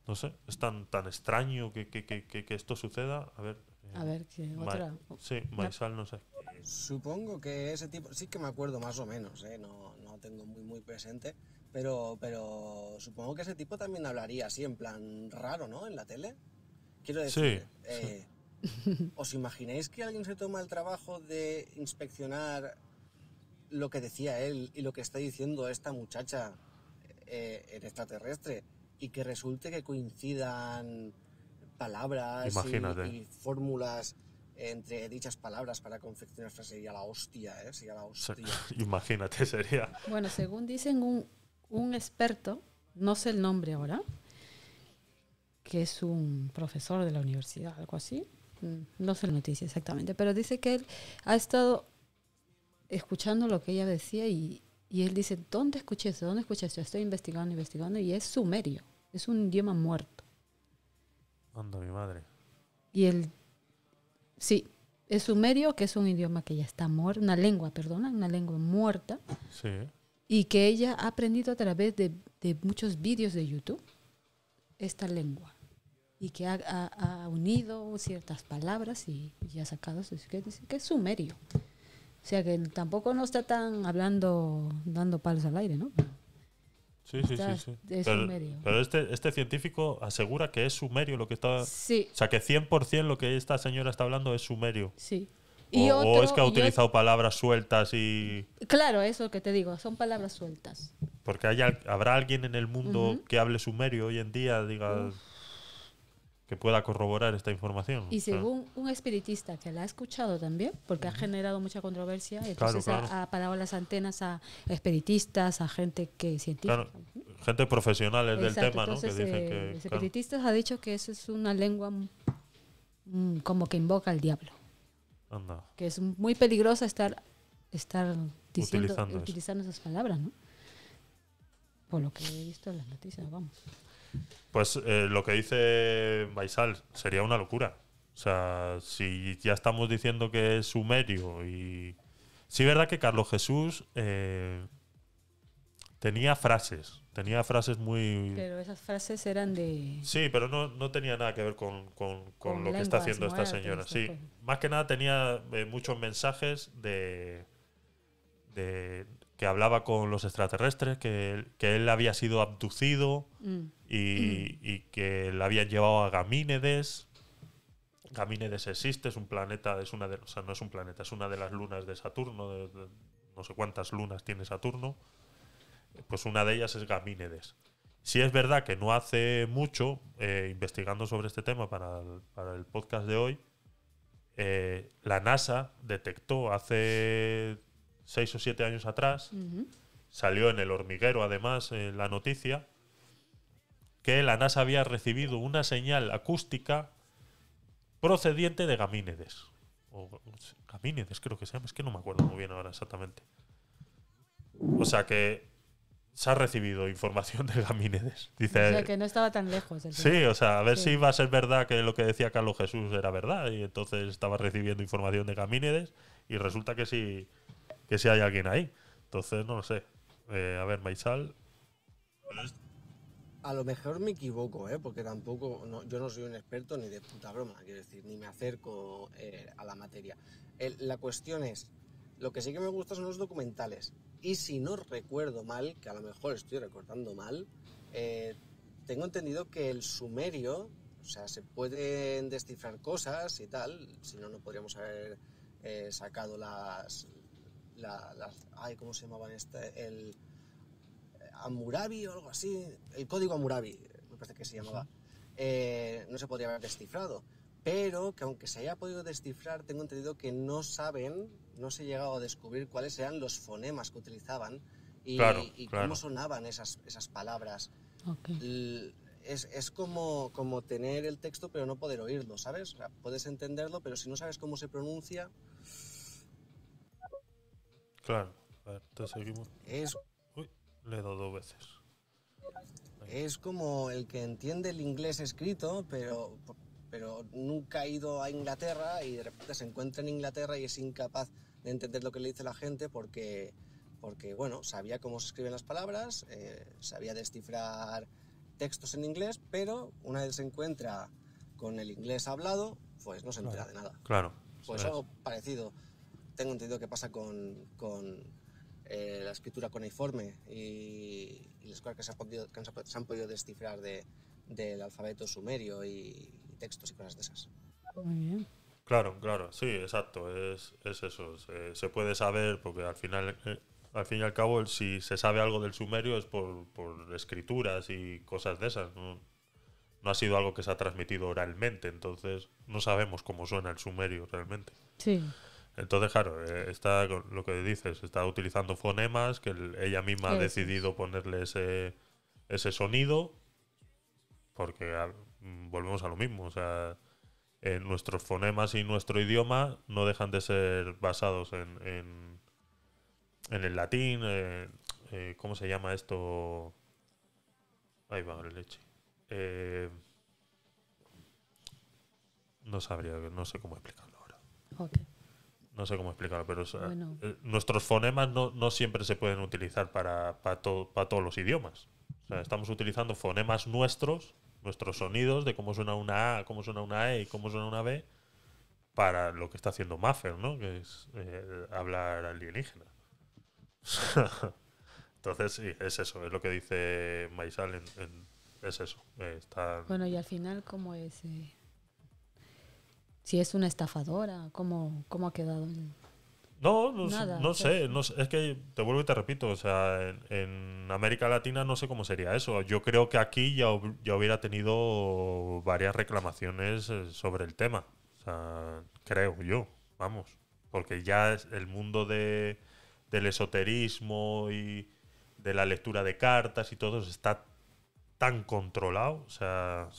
S2: No sé, es tan, tan extraño que, que, que esto suceda. A ver, eh, a ver, ¿qué otra? sí, Maisal, no sé.
S1: Supongo que ese tipo, sí que me acuerdo más o menos, ¿eh? no, no tengo muy muy presente, pero, pero supongo que ese tipo también hablaría así, en plan raro, ¿no? En la tele. Quiero decir, eh, ¿os imagináis que alguien se toma el trabajo de inspeccionar lo que decía él y lo que está diciendo esta muchacha eh, en extraterrestre y que resulte que coincidan palabras y, y fórmulas entre dichas palabras para confeccionar sería la hostia, ¿eh? Sería la hostia.
S2: Imagínate, sería.
S3: Bueno, según dicen, un, un experto, no sé el nombre ahora, que es un profesor de la universidad, algo así, mm, no sé la noticia exactamente, pero dice que él ha estado escuchando lo que ella decía y, él dice, ¿dónde escuché eso? ¿Dónde escuché eso? Estoy investigando, investigando y es sumerio, es un idioma muerto.
S2: ¿Dónde mi madre.
S3: Y él, sí, es sumerio, que es un idioma que ya está muerto, una lengua, perdona, una lengua muerta. Sí y que ella ha aprendido a través de, de muchos vídeos de YouTube esta lengua y que ha, unido ciertas palabras y, ha sacado que, que es sumerio. O sea que tampoco no está tan hablando, dando palos al aire, ¿no?
S2: Sí, sí, sí, pero, este, este científico asegura que es sumerio lo que está... Sí. O sea, que 100% lo que esta señora está hablando es sumerio.
S3: Sí o, es que ha utilizado
S2: palabras sueltas y...
S3: Claro, eso que te digo, son palabras sueltas.
S2: Porque hay, habrá alguien en el mundo que hable sumerio hoy en día, diga, que pueda corroborar esta información. Y según
S3: un espiritista que la ha escuchado también, porque ha generado mucha controversia, entonces Ha, parado las antenas a espiritistas, a gente que científica.
S2: gente profesional del tema, ¿no? Que eh, los espiritistas
S3: ha dicho que eso es una lengua mm, como que invoca al diablo. Que es muy peligrosa estar, estar utilizando, esas palabras, ¿no? Por lo que he visto en las noticias, vamos.
S2: Pues eh, lo que dice Baisal sería una locura. O sea, si ya estamos diciendo que es sumerio y... Sí, verdad que Carlos Jesús eh, tenía frases tenía frases muy...
S3: Pero esas frases eran de...
S2: Sí, pero no, tenía nada que ver con, lo que está haciendo esta señora. Sí, pues. más que nada tenía eh, muchos mensajes de, de... que hablaba con los extraterrestres, que, que él había sido abducido mm. Y, que la habían llevado a Gamínedes. Gamínedes existe, es un planeta, es una de, o no es un planeta, es una de las lunas de Saturno, no sé cuántas lunas tiene Saturno. Pues una de ellas es Gamínedes. Si es verdad que no hace mucho, eh, investigando sobre este tema para el, podcast de hoy, eh, la NASA detectó hace seis o siete años atrás, salió en el hormiguero además eh, la noticia, que la NASA había recibido una señal acústica procediente de Gamínedes. O Gamínedes creo que se llama, es que no me acuerdo muy bien ahora exactamente. O sea que se ha recibido información de Gamínedes. Dice,
S3: que no estaba tan lejos. sí, o sea, a ver si
S2: va a ser verdad que lo que decía Carlos Jesús era verdad. Y entonces estaba recibiendo información de Gamínedes y resulta que sí, que sí hay alguien ahí. Entonces, no lo sé. Eh, a ver, Maizal.
S1: A lo mejor me equivoco, ¿eh? porque tampoco, yo no soy un experto ni de puta broma, quiero decir, ni me acerco eh, a la materia. la cuestión es, lo que sí que me gusta son los documentales. Y si no recuerdo mal, que a lo mejor estoy recordando mal, eh, tengo entendido que el sumerio, o sea, se pueden descifrar cosas y tal, si no, no podríamos haber eh, sacado las, Ay, ¿cómo se llamaban este? El. Eh, Amurabi o algo así, el código Amurabi, me parece que se llamaba, no se podría haber descifrado. Pero que aunque se haya podido descifrar, tengo entendido que no saben no se ha llegado a descubrir cuáles eran los fonemas que utilizaban y, cómo sonaban esas, palabras. Es, como, como tener el texto pero no poder oírlo, ¿sabes? puedes entenderlo, pero si no sabes cómo se pronuncia...
S2: Claro, a ver, te seguimos. Es... le he dado dos veces.
S1: Es como el que entiende el inglés escrito, pero, pero nunca ha ido a Inglaterra y de repente se encuentra en Inglaterra y es incapaz de entender lo que le dice la gente porque, porque bueno, sabía cómo se escriben las palabras, eh, sabía descifrar textos en inglés, pero una vez se encuentra con el inglés hablado, pues no se entera de nada.
S2: Claro. Pues algo
S1: parecido. Tengo entendido que pasa con, con eh, la escritura cuneiforme y, y las cosas que se han podido, que se han podido descifrar del alfabeto sumerio y, y textos y cosas de esas. Muy
S4: bien.
S2: Claro, claro, sí, exacto, es, es eso. Se, puede saber, porque al final, eh, al fin y al cabo, si se sabe algo del sumerio es por, por escrituras y cosas de esas. ¿no? ha sido algo que se ha transmitido oralmente, entonces no sabemos cómo suena el sumerio realmente. Sí. Entonces, claro, eh, está lo que dices, está utilizando fonemas que ella misma ha decidido ponerle ese, ese sonido, porque ah, mm, volvemos a lo mismo, o sea, nuestros fonemas y nuestro idioma no dejan de ser basados en, en, el latín, eh, eh, ¿cómo se llama esto? Ahí va, leche. Eh, no sabría, no sé cómo explicarlo
S4: ahora.
S2: No sé cómo explicarlo, pero nuestros fonemas no, no, siempre se pueden utilizar para, para, para todos los idiomas. estamos utilizando fonemas nuestros nuestros sonidos de cómo suena una A, cómo suena una E y cómo suena una B para lo que está haciendo Maffer, ¿no? Que es eh, hablar alienígena. Entonces, sí, es eso, es lo que dice Maisal, en, es eso. Eh, está... Bueno, y al final,
S3: ¿cómo es? Eh? Si es una estafadora, ¿cómo, cómo ha quedado? En...
S2: No, no, sé, es que te vuelvo y te repito, o sea, en, América Latina no sé cómo sería eso. Yo creo que aquí ya, hubiera tenido varias reclamaciones eh, sobre el tema, o sea, creo yo, vamos, porque ya el mundo de, del esoterismo y de la lectura de cartas y todo está tan controlado, o sea,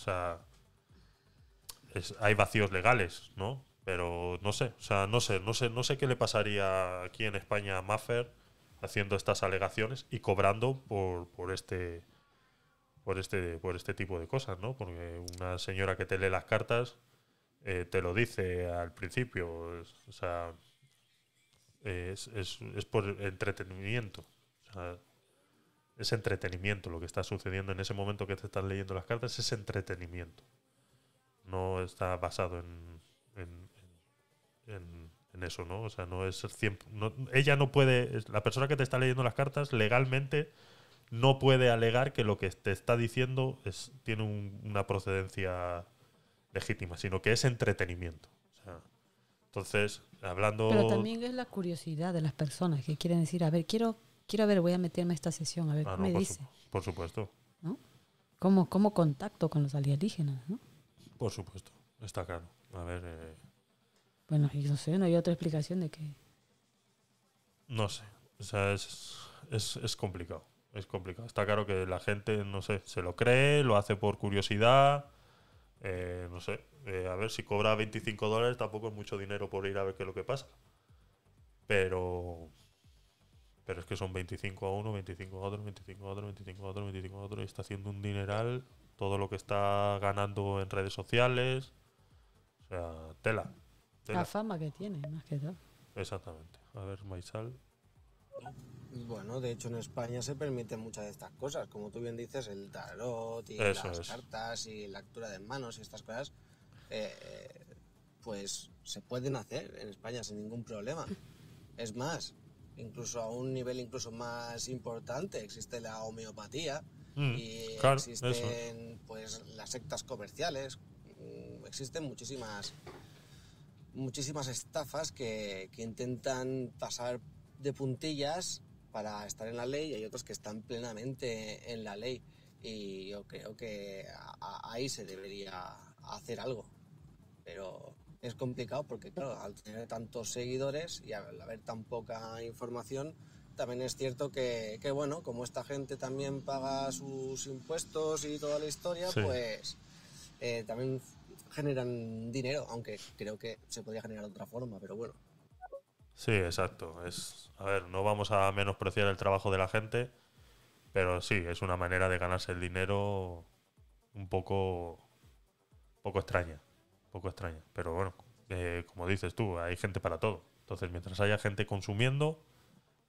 S2: hay vacíos legales, ¿no? Pero no sé, o sea, no sé, no sé, no sé qué le pasaría aquí en España a Maffer haciendo estas alegaciones y cobrando por, por este por este por este tipo de cosas, ¿no? Porque una señora que te lee las cartas eh, te lo dice al principio, es, o sea, es, por entretenimiento, es entretenimiento lo que está sucediendo en ese momento que te están leyendo las cartas, es entretenimiento, no está basado en en, eso, ¿no? O sea, no es 100, no, ella no puede, la persona que te está leyendo las cartas legalmente no puede alegar que lo que te está diciendo es, tiene una procedencia legítima, sino que es entretenimiento. O sea, entonces, hablando... Pero también
S3: es la curiosidad de las personas que quieren decir, a ver, quiero, quiero ver, voy a meterme a esta sesión, a ver ah, qué me dice. por supuesto. ¿No? ¿Cómo, ¿Cómo contacto con los alienígenas? ¿no?
S2: Por supuesto, está claro. A ver... Eh,
S3: bueno, y no sé, no hay otra explicación de qué.
S2: No sé. O sea, es, complicado. Es complicado. Está claro que la gente, no sé, se lo cree, lo hace por curiosidad. Eh, no sé. Eh, a ver, si cobra 25 dólares tampoco es mucho dinero por ir a ver qué es lo que pasa. Pero. Pero es que son 25 a uno, 25 a otro, 25 a otro, 25 a otro, 25 a otro. Y está haciendo un dineral todo lo que está ganando en redes sociales. O sea, tela. La
S3: fama que tiene, más que todo.
S1: Exactamente.
S2: A ver, Maisal.
S1: Pues bueno, de hecho en España se permiten muchas de estas cosas, como tú bien dices, el tarot y las cartas y la lectura de manos y estas cosas, eh, pues se pueden hacer en España sin ningún problema. Es más, incluso a un nivel incluso más importante existe la homeopatía mm, y existen pues las sectas comerciales, mm, existen muchísimas muchísimas estafas que, intentan pasar de puntillas para estar en la ley y hay otros que están plenamente en la ley y yo creo que ahí se debería hacer algo. Pero es complicado porque, claro, al tener tantos seguidores y al haber tan poca información, también es cierto que, bueno, como esta gente también paga sus impuestos y toda la historia, pues eh, también generan dinero, aunque creo que se podría generar de otra forma, pero bueno.
S2: Sí, exacto. Es, a ver, no vamos a menospreciar el trabajo de la gente, pero sí, es una manera de ganarse el dinero un poco, poco extraña, poco extraña. Pero bueno, eh, como dices tú, hay gente para todo. Entonces, mientras haya gente consumiendo,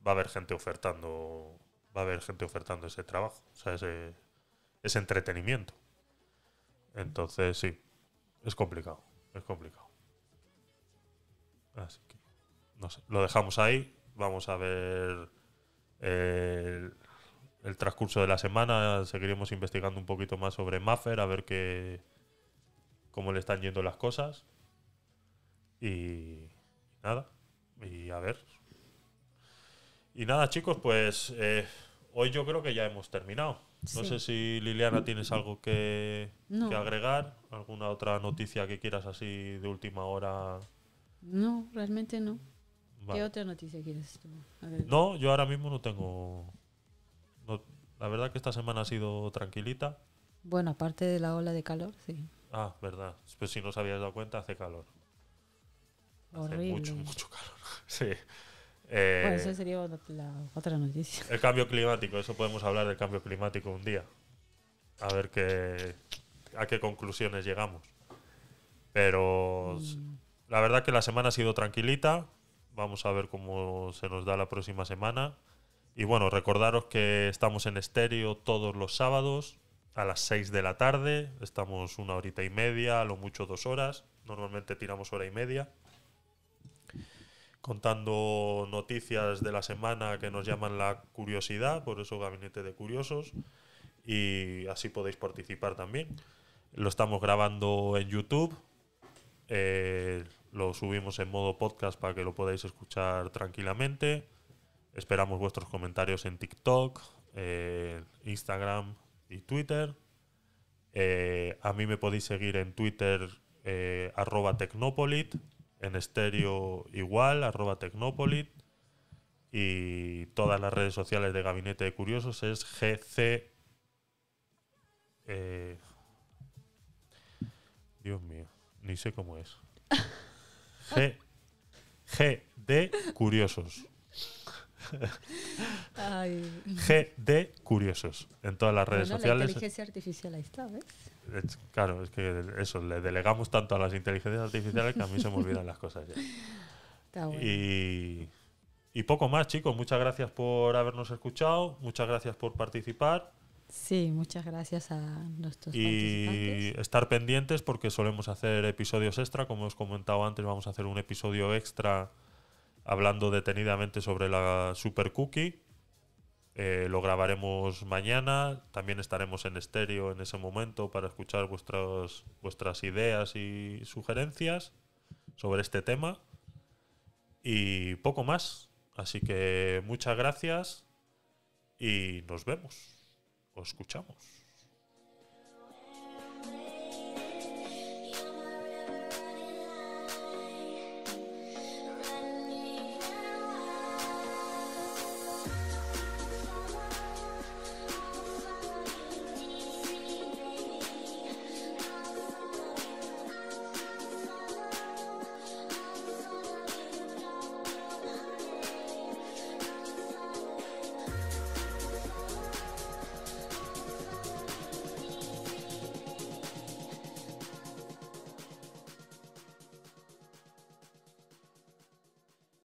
S2: va a haber gente ofertando, va a haber gente ofertando ese trabajo, o sea, ese entretenimiento. Entonces, sí, es complicado, es complicado. Así que, lo dejamos ahí, vamos a ver el, transcurso de la semana, seguiremos investigando un poquito más sobre Maffer, a ver qué, cómo le están yendo las cosas. Y nada, y a ver. Y nada, chicos, pues eh, hoy yo creo que ya hemos terminado. No sé si Liliana tienes algo que, agregar, alguna otra noticia que quieras así de última hora.
S3: No, realmente no. ¿Qué otra noticia quieres
S2: No, yo ahora mismo no tengo. la verdad que esta semana ha sido tranquilita.
S3: Bueno, aparte de la ola de calor, sí.
S2: Ah, verdad. Pues si no os habías dado cuenta, hace calor.
S3: Horrible. mucho, mucho calor.
S2: sí bueno, eh, pues eso
S3: sería la otra noticia. El cambio
S2: climático, eso podemos hablar del cambio climático un día. A ver qué, a qué conclusiones llegamos. Pero mm. la verdad que la semana ha sido tranquilita. Vamos a ver cómo se nos da la próxima semana. Y bueno, recordaros que estamos en estéreo todos los sábados a las 6 de la tarde. Estamos una horita y media, a lo mucho dos horas. Normalmente tiramos hora y media contando noticias de la semana que nos llaman la curiosidad, por eso Gabinete de Curiosos, y así podéis participar también. Lo estamos grabando en YouTube, eh, lo subimos en modo podcast para que lo podáis escuchar tranquilamente. Esperamos vuestros comentarios en TikTok, eh, Instagram y Twitter. Eh, a mí me podéis seguir en Twitter arroba Tecnopolit en estéreo igual, arroba Tecnópolis. Y todas las redes sociales de Gabinete de Curiosos es GC. Eh, Dios mío, ni sé cómo es. G, de Curiosos.
S3: G
S2: de Curiosos. En todas las redes sociales.
S3: inteligencia artificial ahí ¿ves?
S2: Claro, es que eso, le delegamos tanto a las inteligencias artificiales que a mí se me olvidan las cosas ya. y, poco más, chicos. Muchas gracias por habernos escuchado, muchas gracias por participar.
S3: Sí, muchas gracias a nuestros y
S2: participantes. Y estar pendientes porque solemos hacer episodios extra. Como os comentaba antes, vamos a hacer un episodio extra hablando detenidamente sobre la Super Cookie eh, lo grabaremos mañana. También estaremos en estéreo en ese momento para escuchar vuestros, vuestras ideas y sugerencias sobre este tema. Y poco más. Así que muchas gracias y nos vemos. Os escuchamos.